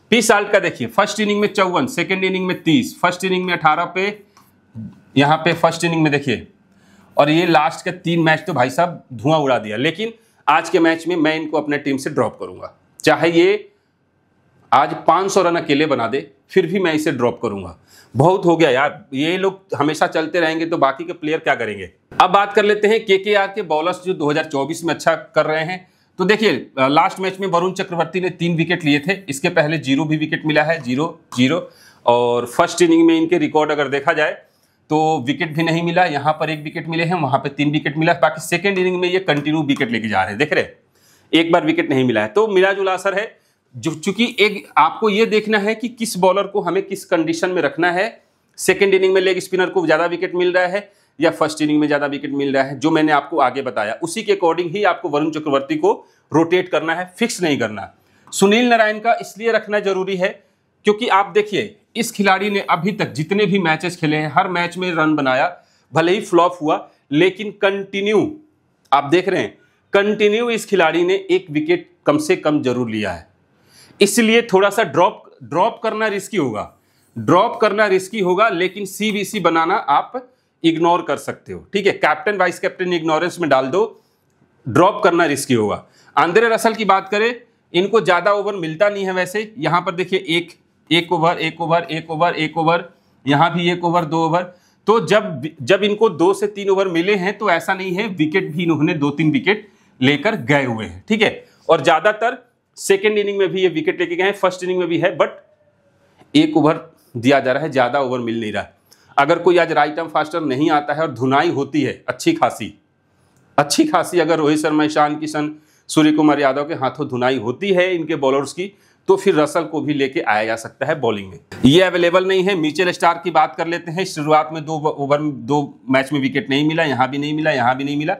पी साल्ट का देखिए फर्स्ट इनिंग में चौवन सेकेंड इनिंग में तीस फर्स्ट इनिंग में अठारह पे यहाँ पे फर्स्ट इनिंग में देखिए और ये लास्ट के तीन मैच तो भाई साहब धुआं उड़ा दिया लेकिन आज के मैच में मैं इनको अपने टीम से ड्रॉप करूंगा चाहे ये आज 500 रन अकेले बना दे फिर भी मैं इसे ड्रॉप करूंगा बहुत हो गया यार ये लोग हमेशा चलते रहेंगे तो बाकी के प्लेयर क्या करेंगे अब बात कर लेते हैं के के आर के बॉलर्स जो 2024 में अच्छा कर रहे हैं तो देखिए लास्ट मैच में वरुण चक्रवर्ती ने तीन विकेट लिए थे इसके पहले जीरो भी विकेट मिला है जीरो जीरो और फर्स्ट इनिंग में इनके रिकॉर्ड अगर देखा जाए तो विकेट भी नहीं मिला यहाँ पर एक विकेट मिले हैं वहाँ पर तीन विकेट मिला बाकी सेकेंड इनिंग में ये कंटिन्यू विकेट लेके जा रहे हैं देख रहे एक बार विकेट नहीं मिला है तो मिला जुला असर है जो चूंकि एक आपको ये देखना है कि किस बॉलर को हमें किस कंडीशन में रखना है सेकेंड इनिंग में लेग स्पिनर को ज़्यादा विकेट मिल रहा है या फर्स्ट इनिंग में ज़्यादा विकेट मिल रहा है जो मैंने आपको आगे बताया उसी के अकॉर्डिंग ही आपको वरुण चक्रवर्ती को रोटेट करना है फिक्स नहीं करना सुनील नारायण का इसलिए रखना जरूरी है क्योंकि आप देखिए इस खिलाड़ी ने अभी तक जितने भी मैचेस खेले हैं हर मैच में रन बनाया भले ही फ्लॉप हुआ लेकिन कंटिन्यू आप देख रहे हैं कंटिन्यू इस खिलाड़ी ने एक विकेट कम से कम जरूर लिया है इसलिए थोड़ा सा ड्रॉप ड्रॉप करना रिस्की होगा ड्रॉप करना रिस्की होगा लेकिन सी बनाना आप इग्नोर कर सकते हो ठीक है कैप्टन वाइस कैप्टन इग्नोरेंस में डाल दो ड्रॉप करना रिस्की होगा आंद्रे रसल की बात करें इनको ज़्यादा ओवर मिलता नहीं है वैसे यहां पर देखिए एक एक ओवर एक ओवर एक ओवर एक ओवर यहां भी एक ओवर दो ओवर तो जब जब इनको दो से तीन ओवर मिले हैं तो ऐसा नहीं है विकेट भी इन्होंने दो तीन विकेट लेकर गए हुए हैं ठीक है और ज़्यादातर सेकेंड इनिंग में भी ये विकेट लेके गए हैं फर्स्ट इनिंग में भी है बट एक ओवर दिया जा रहा है ज़्यादा ओवर मिल नहीं रहा है अगर कोई आज राइट आर्म फास्टर नहीं आता है और धुनाई होती है अच्छी खासी अच्छी खासी अगर रोहित शर्मा ईशान किशन सूर्य कुमार यादव के हाथों धुनाई होती है इनके बॉलर्स की तो फिर रसल को भी लेके आया जा सकता है बॉलिंग में ये अवेलेबल नहीं है मिचेल स्टार की बात कर लेते हैं शुरुआत में दो ओवर दो मैच में विकेट नहीं मिला यहाँ भी नहीं मिला यहाँ भी नहीं मिला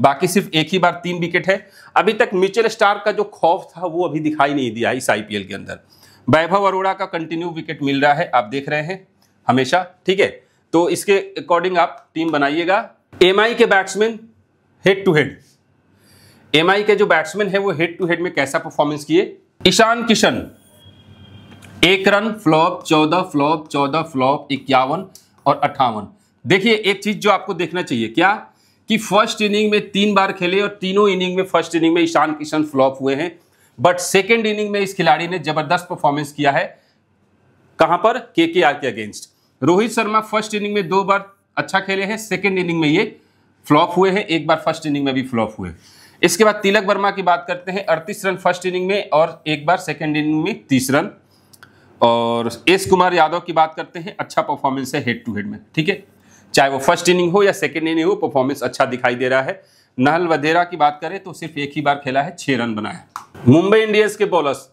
बाकी सिर्फ एक ही बार तीन विकेट है अभी तक मिचेल स्टार का जो खौफ था वो अभी दिखाई नहीं दिया इस आईपीएल के अंदर वैभव अरोड़ा का कंटिन्यू विकेट मिल रहा है आप देख रहे हैं हमेशा ठीक है तो इसके अकॉर्डिंग आप टीम बनाइएगा एम के batsman head to head M के जो बैट्समैन है वो हेड टू हेड में कैसा परफॉर्मेंस किए ईशान किशन एक रन फ्लॉप चौदह फ्लॉप चौदह फ्लॉप इक्यावन और अट्ठावन देखिए एक चीज जो आपको देखना चाहिए क्या कि फर्स्ट इनिंग में तीन बार खेले और तीनों इनिंग में फर्स्ट इनिंग में ईशान किशन फ्लॉप हुए हैं बट सेकेंड इनिंग में इस खिलाड़ी ने जबरदस्त परफॉर्मेंस किया है कहां पर के के आर के against Rohit Sharma first inning में दो बार अच्छा खेले हैं सेकेंड इनिंग में ये फ्लॉप हुए हैं एक बार फर्स्ट इनिंग में भी फ्लॉप हुए इसके बाद तिलक वर्मा की बात करते हैं अड़तीस रन फर्स्ट इनिंग में और एक बार सेकेंड इनिंग में तीस रन और एस कुमार यादव की बात करते हैं अच्छा परफॉर्मेंस है हेड टू हेड में ठीक है चाहे वो फर्स्ट इनिंग हो या सेकेंड इनिंग हो परफॉर्मेंस अच्छा दिखाई दे रहा है नहल वधेरा की बात करें तो सिर्फ एक ही बार खेला है छह रन बनाया मुंबई इंडियंस के बॉलर्स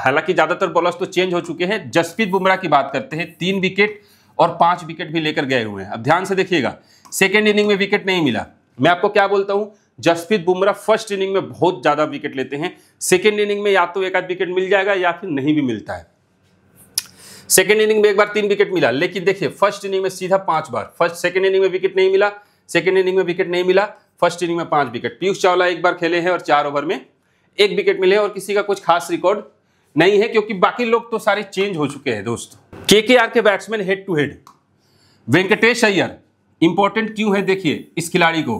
हालांकि ज़्यादातर बॉलर्स तो चेंज हो चुके हैं जसप्रीत बुमराह की बात करते हैं तीन विकेट और पांच विकेट भी लेकर गए हुए हैं अब ध्यान से देखिएगा सेकेंड इनिंग में विकेट नहीं मिला मैं आपको क्या बोलता हूं जसप्रीत बुमराह फर्स्ट इनिंग में बहुत ज्यादा विकेट लेते हैं सेकेंड इनिंग में या तो एक आध विकेट मिल जाएगा या फिर नहीं भी मिलता है सेकेंड इनिंग में एक बार तीन विकेट मिला लेकिन देखिए फर्स्ट इनिंग में सीधा पांच बार फर्स्ट सेकेंड इनिंग में विकेट नहीं मिला सेकेंड इनिंग में विकेट नहीं मिला फर्स्ट इनिंग में पांच विकेट पीयूष चावला एक बार खेले हैं और चार ओवर में एक विकेट मिले और किसी का कुछ खास रिकॉर्ड नहीं है क्योंकि बाकी लोग तो सारे चेंज हो चुके हैं दोस्तों केकेआर के batsman head to head Venkatesh Iyer important क्यों है देखिए इस खिलाड़ी को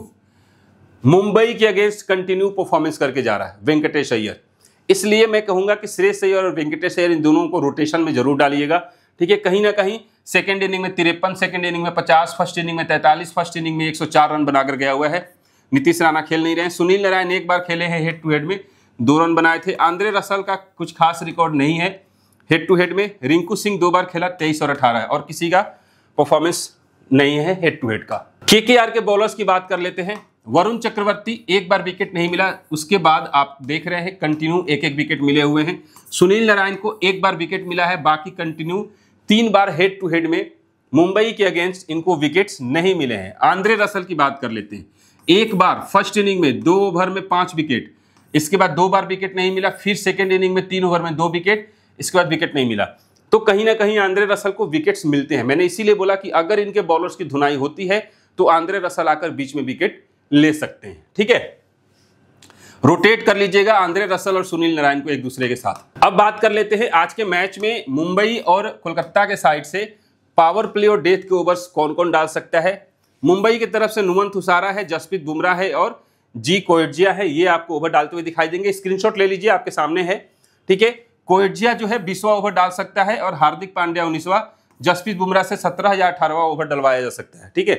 मुंबई के अगेंस्ट कंटिन्यू परफॉर्मेंस करके जा रहा है वेंकटेश अय्यर इसलिए मैं कहूंगा कि श्रेष अय्यर और वेंकटेश अय्यर इन दोनों को रोटेशन में जरूर डालिएगा ठीक है कहीं ना कहीं सेकेंड इनिंग में तिरपन सेकेंड इनिंग में पचास फर्स्ट इनिंग में तैंतालीस फर्स्ट इनिंग में एक रन बनाकर गया हुआ है नीतीश राणा खेल नहीं रहे सुनील नारायण एक बार खेले हैं हेड टू हेड में दो रन बनाए थे आंद्रे रसल का कुछ खास रिकॉर्ड नहीं है हेड टू हेड में रिंकू सिंह दो बार खेला तेईस और अठारह और किसी का परफॉर्मेंस नहीं है हेड टू हेड का के के आर के बॉलर्स की बात कर लेते हैं वरुण चक्रवर्ती एक बार विकेट नहीं मिला उसके बाद आप देख रहे हैं कंटिन्यू एक एक विकेट मिले हुए हैं सुनील नारायण को एक बार विकेट मिला है बाकी कंटिन्यू तीन बार हेड टू हेड में मुंबई के अगेंस्ट इनको विकेट्स नहीं मिले हैं आंद्रे रसल की बात कर लेते हैं एक बार फर्स्ट इनिंग में दो ओवर में पांच विकेट इसके बाद दो बार विकेट नहीं मिला फिर सेकेंड इनिंग में तीन ओवर में दो विकेट इसके बाद विकेट नहीं मिला तो कहीं ना कहीं आंद्रे रसल को विकेट्स मिलते हैं मैंने इसीलिए बोला कि अगर इनके बॉलर्स की धुनाई होती है तो आंद्रे रसल आकर बीच में विकेट ले सकते हैं ठीक है रोटेट कर लीजिएगा आंद्रे रसल और सुनील नारायण को एक दूसरे के साथ अब बात कर लेते हैं आज के मैच में मुंबई और कोलकाता के साइड से पावर प्ले और डेथ के ओवर्स कौन कौन डाल सकता है मुंबई की तरफ से नुमन थुसारा है जसप्रीत बुमराह है और जी कोएटजिया है ये आपको ओवर डालते हुए दिखाई देंगे स्क्रीनशॉट ले लीजिए आपके सामने है ठीक है कोएजिया जो है बीसवा ओवर डाल सकता है और हार्दिक पांड्या उन्नीसवा जसप्रीत बुमराह से सत्रह या अठारहवा ओवर डलवाया जा सकता है ठीक है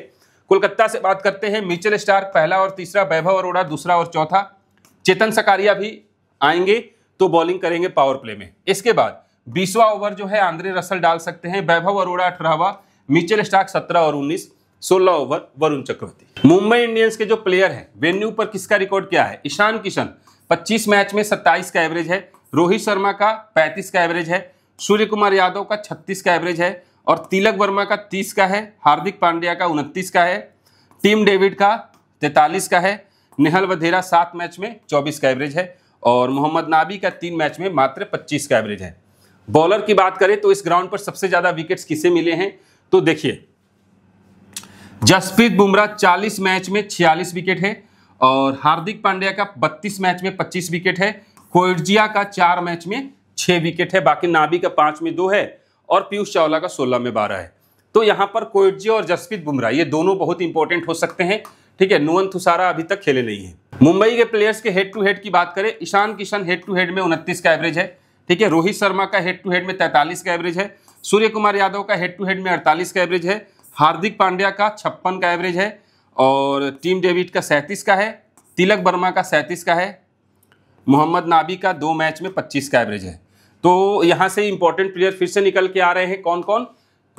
कोलकाता से बात करते हैं मिचेल स्टार्क पहला और तीसरा वैभव अरोड़ा दूसरा और चौथा चेतन सकारिया भी आएंगे तो बॉलिंग करेंगे पावर प्ले में इसके बाद बीसवा ओवर जो है आंद्रे रसल डाल सकते हैं वैभव अरोड़ा अठारहवा मिचेल स्टार्क सत्रह और उन्नीस सोलह ओवर वरुण चक्रवर्ती मुंबई इंडियंस के जो प्लेयर हैं वेन्यू पर किसका रिकॉर्ड क्या है ईशान किशन 25 मैच में 27 का एवरेज है रोहित शर्मा का 35 का एवरेज है सूर्य कुमार यादव का 36 का एवरेज है और तिलक वर्मा का 30 का है हार्दिक पांड्या का उनतीस का है टीम डेविड का तैतालीस का है निहल वधेरा सात मैच में चौबीस का एवरेज है और मोहम्मद नाबी का तीन मैच में मात्र पच्चीस का एवरेज है बॉलर की बात करें तो इस ग्राउंड पर सबसे ज़्यादा विकेट्स किसे मिले हैं तो देखिए जसप्रीत बुमराह 40 मैच में 46 विकेट है और हार्दिक पांड्या का 32 मैच में 25 विकेट है कोइर्जिया का चार मैच में छः विकेट है बाकी नाबी का पाँच में दो है और पीयूष चावला का सोलह में बारह है तो यहाँ पर कोइर्जिया और जसप्रीत बुमराह ये दोनों बहुत इंपॉर्टेंट हो सकते हैं ठीक है नुअन थुसारा अभी तक खेले नहीं है मुंबई के प्लेयर्स के हेड टू हेड की बात करें Ishan Kishan head to head में उनतीस का एवरेज है ठीक है रोहित शर्मा का हेड टू हेड में तैंतालीस का एवरेज है सूर्य कुमार यादव का हेड टू हेड में अड़तालीस का एवरेज है हार्दिक पांड्या का छप्पन का एवरेज है और टीम डेविड का सैंतीस का है तिलक वर्मा का सैंतीस का है मोहम्मद नाबी का दो मैच में पच्चीस का एवरेज है तो यहाँ से इंपॉर्टेंट प्लेयर फिर से निकल के आ रहे हैं कौन कौन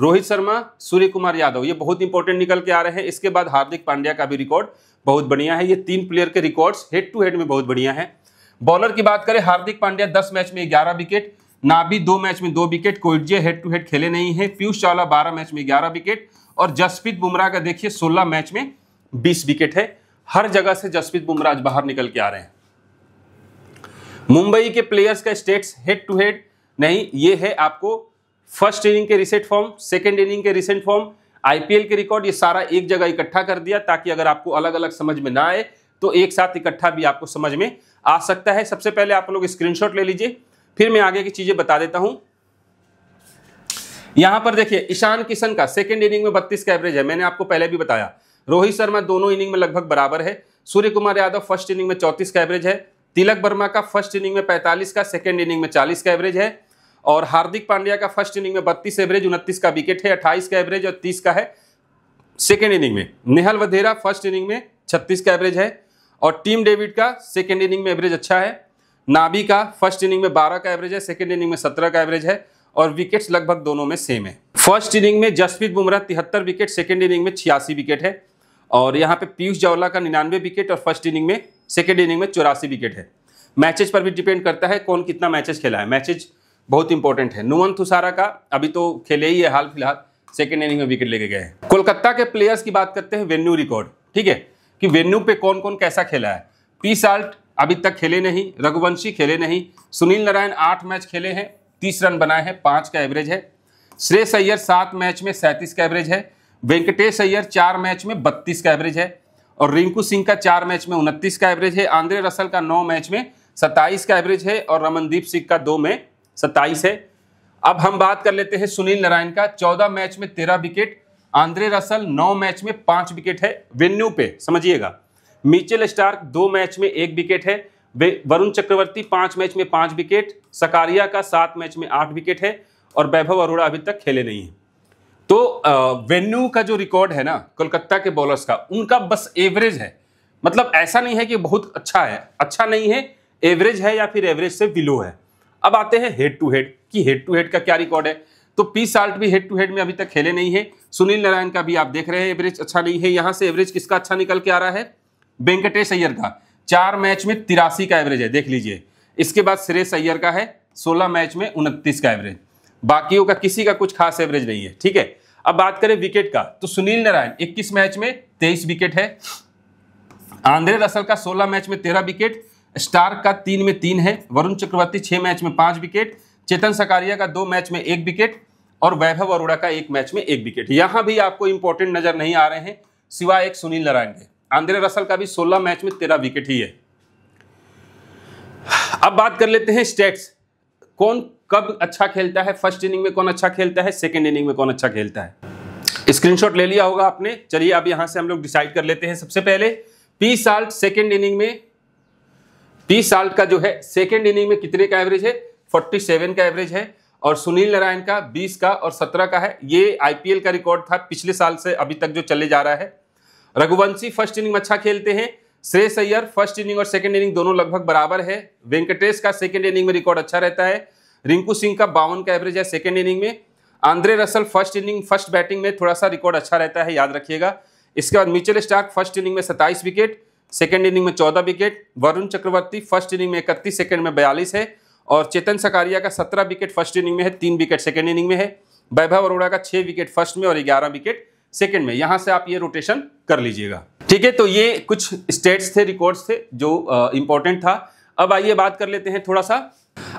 रोहित शर्मा सूर्य कुमार यादव ये बहुत इंपॉर्टेंट निकल के आ रहे हैं इसके बाद हार्दिक पांड्या का भी रिकॉर्ड बहुत बढ़िया है ये तीन प्लेयर के रिकॉर्ड्स हेड टू हेड में बहुत बढ़िया है बॉलर की बात करें हार्दिक पांड्या दस मैच में ग्यारह विकेट नाबी दो मैच में दो wicket Coetzee head to head खेले नहीं है पीयूष चावला बारह मैच में ग्यारह विकेट और जसप्रीत बुमराह का देखिए सोलह मैच में बीस विकेट है हर जगह से जसप्रीत बुमराह बाहर निकल के आ रहे हैं मुंबई के प्लेयर्स का स्टेट्स हेड टू हेड नहीं ये है आपको फर्स्ट इनिंग के रिसेंट फॉर्म सेकेंड इनिंग के रिसेंट फॉर्म आईपीएल के रिकॉर्ड ये सारा एक जगह इकट्ठा कर दिया ताकि अगर आपको अलग अलग समझ में ना आए तो एक साथ इकट्ठा भी आपको समझ में आ सकता है सबसे पहले आप लोग स्क्रीनशॉट ले लीजिए फिर मैं आगे की चीजें बता देता हूं यहां पर देखिए ईशान किशन का सेकेंड इनिंग में बत्तीस का एवरेज है मैंने आपको पहले भी बताया रोहित शर्मा दोनों इनिंग में लगभग बराबर है Suryakumar Yadav first inning में चौतीस का एवरेज है तिलक वर्मा का फर्स्ट इनिंग में 45 का सेकेंड इनिंग में 40 का एवरेज है और हार्दिक पांड्या का फर्स्ट इनिंग में 32 एवरेज उनतीस का विकेट है अट्ठाईस का एवरेज और तीस का है सेकेंड इनिंग में नेहल वधेरा फर्स्ट इनिंग में छत्तीस का एवरेज है और टीम डेविड का सेकेंड इनिंग में एवरेज अच्छा है नाबी का फर्स्ट इनिंग में बारह का एवरेज है सेकेंड इनिंग में सत्रह का एवरेज है और विकेट्स लगभग दोनों में सेम है फर्स्ट इनिंग में जसप्रीत बुमराह तिहत्तर विकेट सेकेंड इनिंग में छियासी विकेट है और यहाँ पे पीयूष जावला का निन्यानवे विकेट और फर्स्ट इनिंग में सेकेंड इनिंग में चौरासी विकेट है मैचेज पर भी डिपेंड करता है कौन कितना मैचेज खेला है मैचेज बहुत इंपॉर्टेंट है नुमन थुसारा का अभी तो खेले ही है हाल फिलहाल सेकेंड इनिंग में विकेट लेके गए हैं कोलकाता के प्लेयर्स की बात करते हैं वेन्यू रिकॉर्ड ठीक है कि वेन्यू पे कौन कौन कैसा खेला है पी साल्ट अभी तक खेले नहीं रघुवंशी खेले नहीं सुनील नारायण आठ मैच खेले हैं तीस रन बनाए हैं पाँच का एवरेज है श्रेय सैयर सात मैच में सैंतीस का एवरेज है वेंकटेश अय्यर चार मैच में बत्तीस का एवरेज है और रिंकू सिंह का चार मैच में उनतीस का एवरेज है आंद्रे रसल का नौ मैच में सत्ताईस का एवरेज है और रमनदीप सिंह का दो में सत्ताईस है अब हम बात कर लेते हैं सुनील नारायण का चौदह मैच में तेरह विकेट आंद्रे रसल नौ मैच में पांच विकेट है वेन्यू पे समझिएगा मिचेल स्टार्क दो मैच में एक विकेट है वरुण चक्रवर्ती पांच मैच में पांच विकेट सकारिया का सात मैच में आठ विकेट है और वैभव अरोड़ा अभी तक खेले नहीं है तो वेन्यू का जो रिकॉर्ड है ना कोलकाता के बॉलर्स का उनका बस एवरेज है मतलब ऐसा नहीं है कि बहुत अच्छा है अच्छा नहीं है एवरेज है या फिर एवरेज से बिलो है अब आते हैं हेड टू हेड कि हेड टू हेड का क्या रिकॉर्ड है तो पी साल्ट भी हेड टू हेड में अभी तक खेले नहीं है सुनील नारायण का भी आप देख रहे हैं एवरेज अच्छा नहीं है यहाँ से एवरेज किसका अच्छा निकल के आ रहा है वेंकटेश अय्यर का चार मैच में तिरासी का एवरेज है देख लीजिए इसके बाद श्रेयस अय्यर का है सोलह मैच में उनतीस का एवरेज बाकियों का किसी का कुछ खास एवरेज नहीं है ठीक है अब बात करें विकेट का तो सुनील नारायण 21 मैच में 23 विकेट है आंध्रे रसल का 16 मैच में 13 विकेट स्टार का तीन में तीन है वरुण चक्रवर्ती छह मैच में पांच विकेट चेतन सकारिया का दो मैच में एक विकेट और वैभव अरोड़ा का एक मैच में एक विकेट यहां भी आपको इंपॉर्टेंट नजर नहीं आ रहे हैं सिवाय एक सुनील नारायण के आंध्रे रसल का भी सोलह मैच में तेरह विकेट ही है अब बात कर लेते हैं स्टेट्स कौन कब अच्छा खेलता है फर्स्ट इनिंग में कौन अच्छा खेलता है सेकेंड इनिंग में कौन अच्छा खेलता है स्क्रीनशॉट ले लिया होगा आपने चलिए अब यहाँ से हम लोग डिसाइड कर लेते हैं सबसे पहले पी साल्ट सेकेंड इनिंग में पी साल्ट का जो है सेकेंड इनिंग में कितने का एवरेज है फोर्टी सेवन का एवरेज है और सुनील नारायण का बीस का और सत्रह का है ये आईपीएल का रिकॉर्ड था पिछले साल से अभी तक जो चले जा रहा है रघुवंशी फर्स्ट इनिंग में अच्छा खेलते हैं श्रेयस अय्यर फर्स्ट इनिंग और सेकेंड इनिंग दोनों लगभग बराबर है वेंकटेश का सेकेंड इनिंग में रिकॉर्ड अच्छा रहता है रिंकू सिंह का बावन का एवरेज है सेकेंड इनिंग में Andre Russell first inning first batting में थोड़ा सा रिकॉर्ड अच्छा रहता है याद रखिएगा इसके बाद मिचेल स्टार्क फर्स्ट इनिंग में सत्ताईस विकेट सेकेंड इनिंग में चौदह wicket Varun Chakravarthy first inning में इकतीस सेकेंड में बयालीस है और चेतन सकारिया का सत्रह विकेट फर्स्ट इनिंग में है तीन विकेट सेकेंड इनिंग में है वैभव अरोड़ा का छः विकेट फर्स्ट में और ग्यारह विकेट सेकेंड में यहाँ से आप ये रोटेशन कर लीजिएगा ठीक है तो ये कुछ स्टेट्स थे रिकॉर्ड्स थे जो इम्पोर्टेंट था अब आइए बात कर लेते हैं थोड़ा सा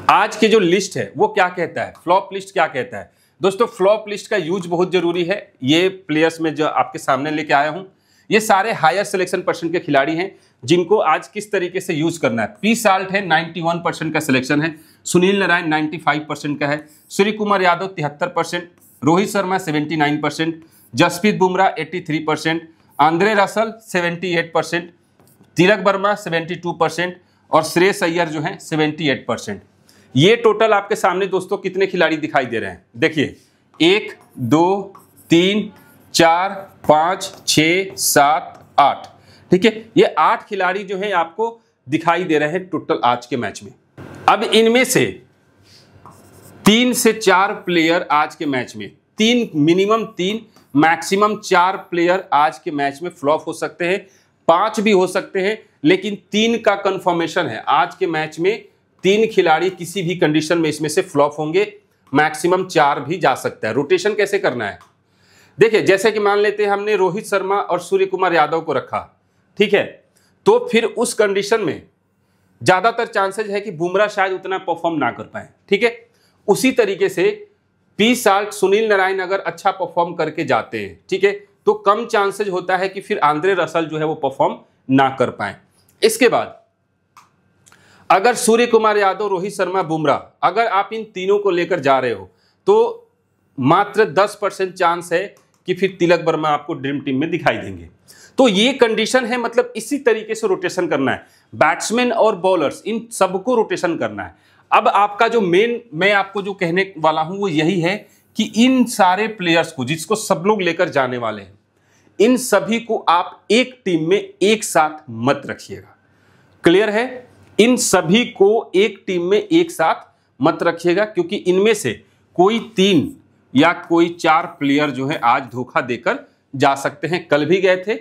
आज की जो लिस्ट है वो क्या कहता है फ्लॉप लिस्ट क्या कहता है दोस्तों फ्लॉप लिस्ट का यूज बहुत जरूरी है ये प्लेयर्स में जो आपके सामने लेके आया हूँ ये सारे हायर सिलेक्शन परसेंट के खिलाड़ी हैं जिनको आज किस तरीके से यूज करना है पी साल्ट है 91 परसेंट का सिलेक्शन है सुनील नारायण 95 परसेंट का है सूर्य कुमार यादव तिहत्तर percent Rohit Sharma 79 percent Jasprit Bumrah 83 percent Andre Russell 78 percent Tilak Varma 72 percent और श्रेय सैयर जो सेवेंटी 78 परसेंट ये टोटल आपके सामने दोस्तों कितने खिलाड़ी दिखाई दे रहे हैं देखिए एक दो तीन चार पाँच छ सात आठ ठीक है ये आठ खिलाड़ी जो है आपको दिखाई दे रहे हैं टोटल आज के मैच में अब इनमें से तीन से चार प्लेयर आज के मैच में तीन मिनिमम तीन मैक्सिमम चार प्लेयर आज के मैच में फ्लॉप हो सकते हैं पांच भी हो सकते हैं लेकिन तीन का कंफर्मेशन है आज के मैच में तीन खिलाड़ी किसी भी कंडीशन में इसमें से फ्लॉप होंगे मैक्सिमम चार भी जा सकता है रोटेशन कैसे करना है देखिए जैसे कि मान लेते हैं हमने रोहित शर्मा और सूर्य कुमार यादव को रखा ठीक है तो फिर उस कंडीशन में ज़्यादातर चांसेज है कि बुमराह शायद उतना परफॉर्म ना कर पाए ठीक है उसी तरीके से पी साल्ट सुनील नारायण अगर अच्छा परफॉर्म करके जाते हैं ठीक है तो कम चांसेज होता है कि फिर आंद्रे रसल जो है वो परफॉर्म ना कर पाए इसके बाद अगर सूर्य कुमार यादव रोहित शर्मा बुमराह अगर आप इन तीनों को लेकर जा रहे हो तो मात्र 10 परसेंट चांस है कि फिर तिलक वर्मा आपको ड्रीम टीम में दिखाई देंगे तो ये कंडीशन है मतलब इसी तरीके से रोटेशन करना है बैट्समैन और बॉलर्स इन सबको रोटेशन करना है अब आपका जो मेन मैं आपको जो कहने वाला हूं वो यही है कि इन सारे प्लेयर्स को जिसको सब लोग लेकर जाने वाले हैं इन सभी को आप एक टीम में एक साथ मत रखिएगा क्लियर है इन सभी को एक टीम में एक साथ मत रखिएगा क्योंकि इनमें से कोई तीन या कोई चार प्लेयर जो है आज धोखा देकर जा सकते हैं कल भी गए थे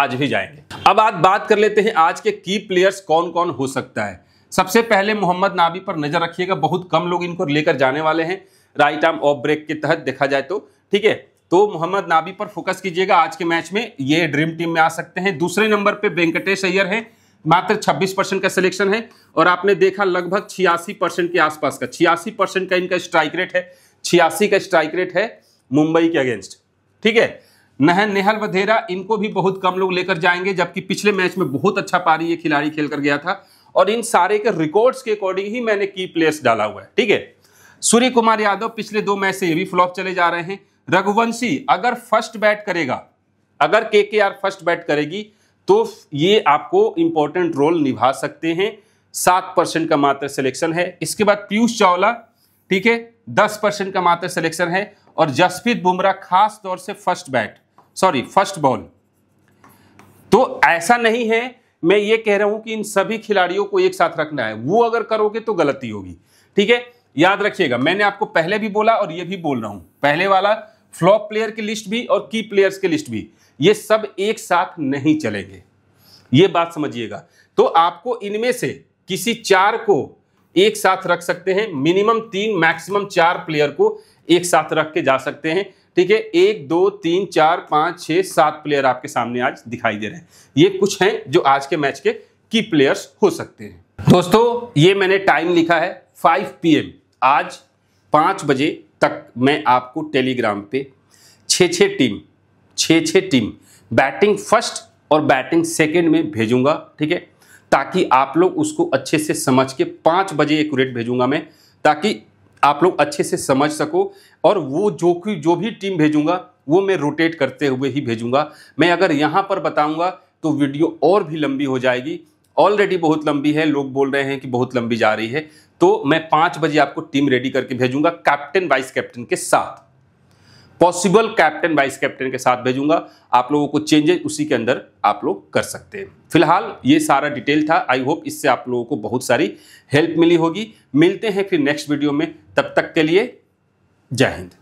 आज भी जाएंगे अब आज बात कर लेते हैं आज के की प्लेयर्स कौन कौन हो सकता है सबसे पहले मोहम्मद नाबी पर नजर रखिएगा बहुत कम लोग इनको लेकर जाने वाले हैं राइट आर्म ऑफ ब्रेक के तहत देखा जाए तो ठीक है तो मोहम्मद नाबी पर फोकस कीजिएगा आज के मैच में ये ड्रीम टीम में आ सकते हैं दूसरे नंबर पे वेंकटेश अय्यर हैं मात्र 26 परसेंट का सिलेक्शन है और आपने देखा लगभग छियासी परसेंट के आसपास का छियासी परसेंट का इनका स्ट्राइक रेट है छियासी का स्ट्राइक रेट है मुंबई के अगेंस्ट ठीक है नहन नेहल वधेरा इनको भी बहुत कम लोग लेकर जाएंगे जबकि पिछले मैच में बहुत अच्छा पारी ये खिलाड़ी खेल कर गया था और इन सारे के रिकॉर्ड्स के अकॉर्डिंग ही मैंने की प्लेस डाला हुआ है ठीक है सूर्य कुमार यादव पिछले दो मैच से ये भी फ्लॉप चले जा रहे हैं रघुवंशी अगर फर्स्ट बैट करेगा अगर के के आर फर्स्ट बैट करेगी तो ये आपको इंपॉर्टेंट रोल निभा सकते हैं सात परसेंट का मात्र सिलेक्शन है इसके बाद पीयूष चावला ठीक है दस परसेंट का मात्र सिलेक्शन है और जसप्रीत बुमराह खास तौर से first bat sorry first ball तो ऐसा नहीं है मैं ये कह रहा हूं कि इन सभी खिलाड़ियों को एक साथ रखना है वो अगर करोगे तो गलती होगी ठीक है याद रखिएगा मैंने आपको पहले भी बोला और ये भी बोल रहा हूं पहले वाला फ्लॉप प्लेयर की लिस्ट भी और की प्लेयर्स की लिस्ट भी ये सब एक साथ नहीं चलेंगे ये बात समझिएगा तो आपको इनमें से किसी चार को एक साथ रख सकते हैं मिनिमम तीन मैक्सिमम चार प्लेयर को एक साथ रख के जा सकते हैं ठीक है एक दो तीन चार पाँच छः सात प्लेयर आपके सामने आज दिखाई दे रहे हैं ये कुछ हैं जो आज के मैच के की प्लेयर्स हो सकते हैं दोस्तों ये मैंने टाइम लिखा है 5 पीएम आज पाँच बजे तक मैं आपको टेलीग्राम पे छः छः टीम छः छः टीम बैटिंग फर्स्ट और बैटिंग सेकेंड में भेजूंगा ठीक है ताकि आप लोग उसको अच्छे से समझ के पाँच बजे एकट भेजूंगा मैं ताकि आप लोग अच्छे से समझ सको और वो जो कि जो भी टीम भेजूंगा वो मैं रोटेट करते हुए ही भेजूंगा मैं अगर यहाँ पर बताऊंगा तो वीडियो और भी लंबी हो जाएगी ऑलरेडी बहुत लंबी है लोग बोल रहे हैं कि बहुत लंबी जा रही है तो मैं पाँच बजे आपको टीम रेडी करके भेजूंगा कैप्टन वाइस कैप्टन के साथ पॉसिबल कैप्टन वाइस कैप्टन के साथ भेजूंगा आप लोगों को चेंजेज उसी के अंदर आप लोग कर सकते हैं फिलहाल ये सारा डिटेल था आई होप इससे आप लोगों को बहुत सारी हेल्प मिली होगी मिलते हैं फिर नेक्स्ट वीडियो में तब तक के लिए जय हिंद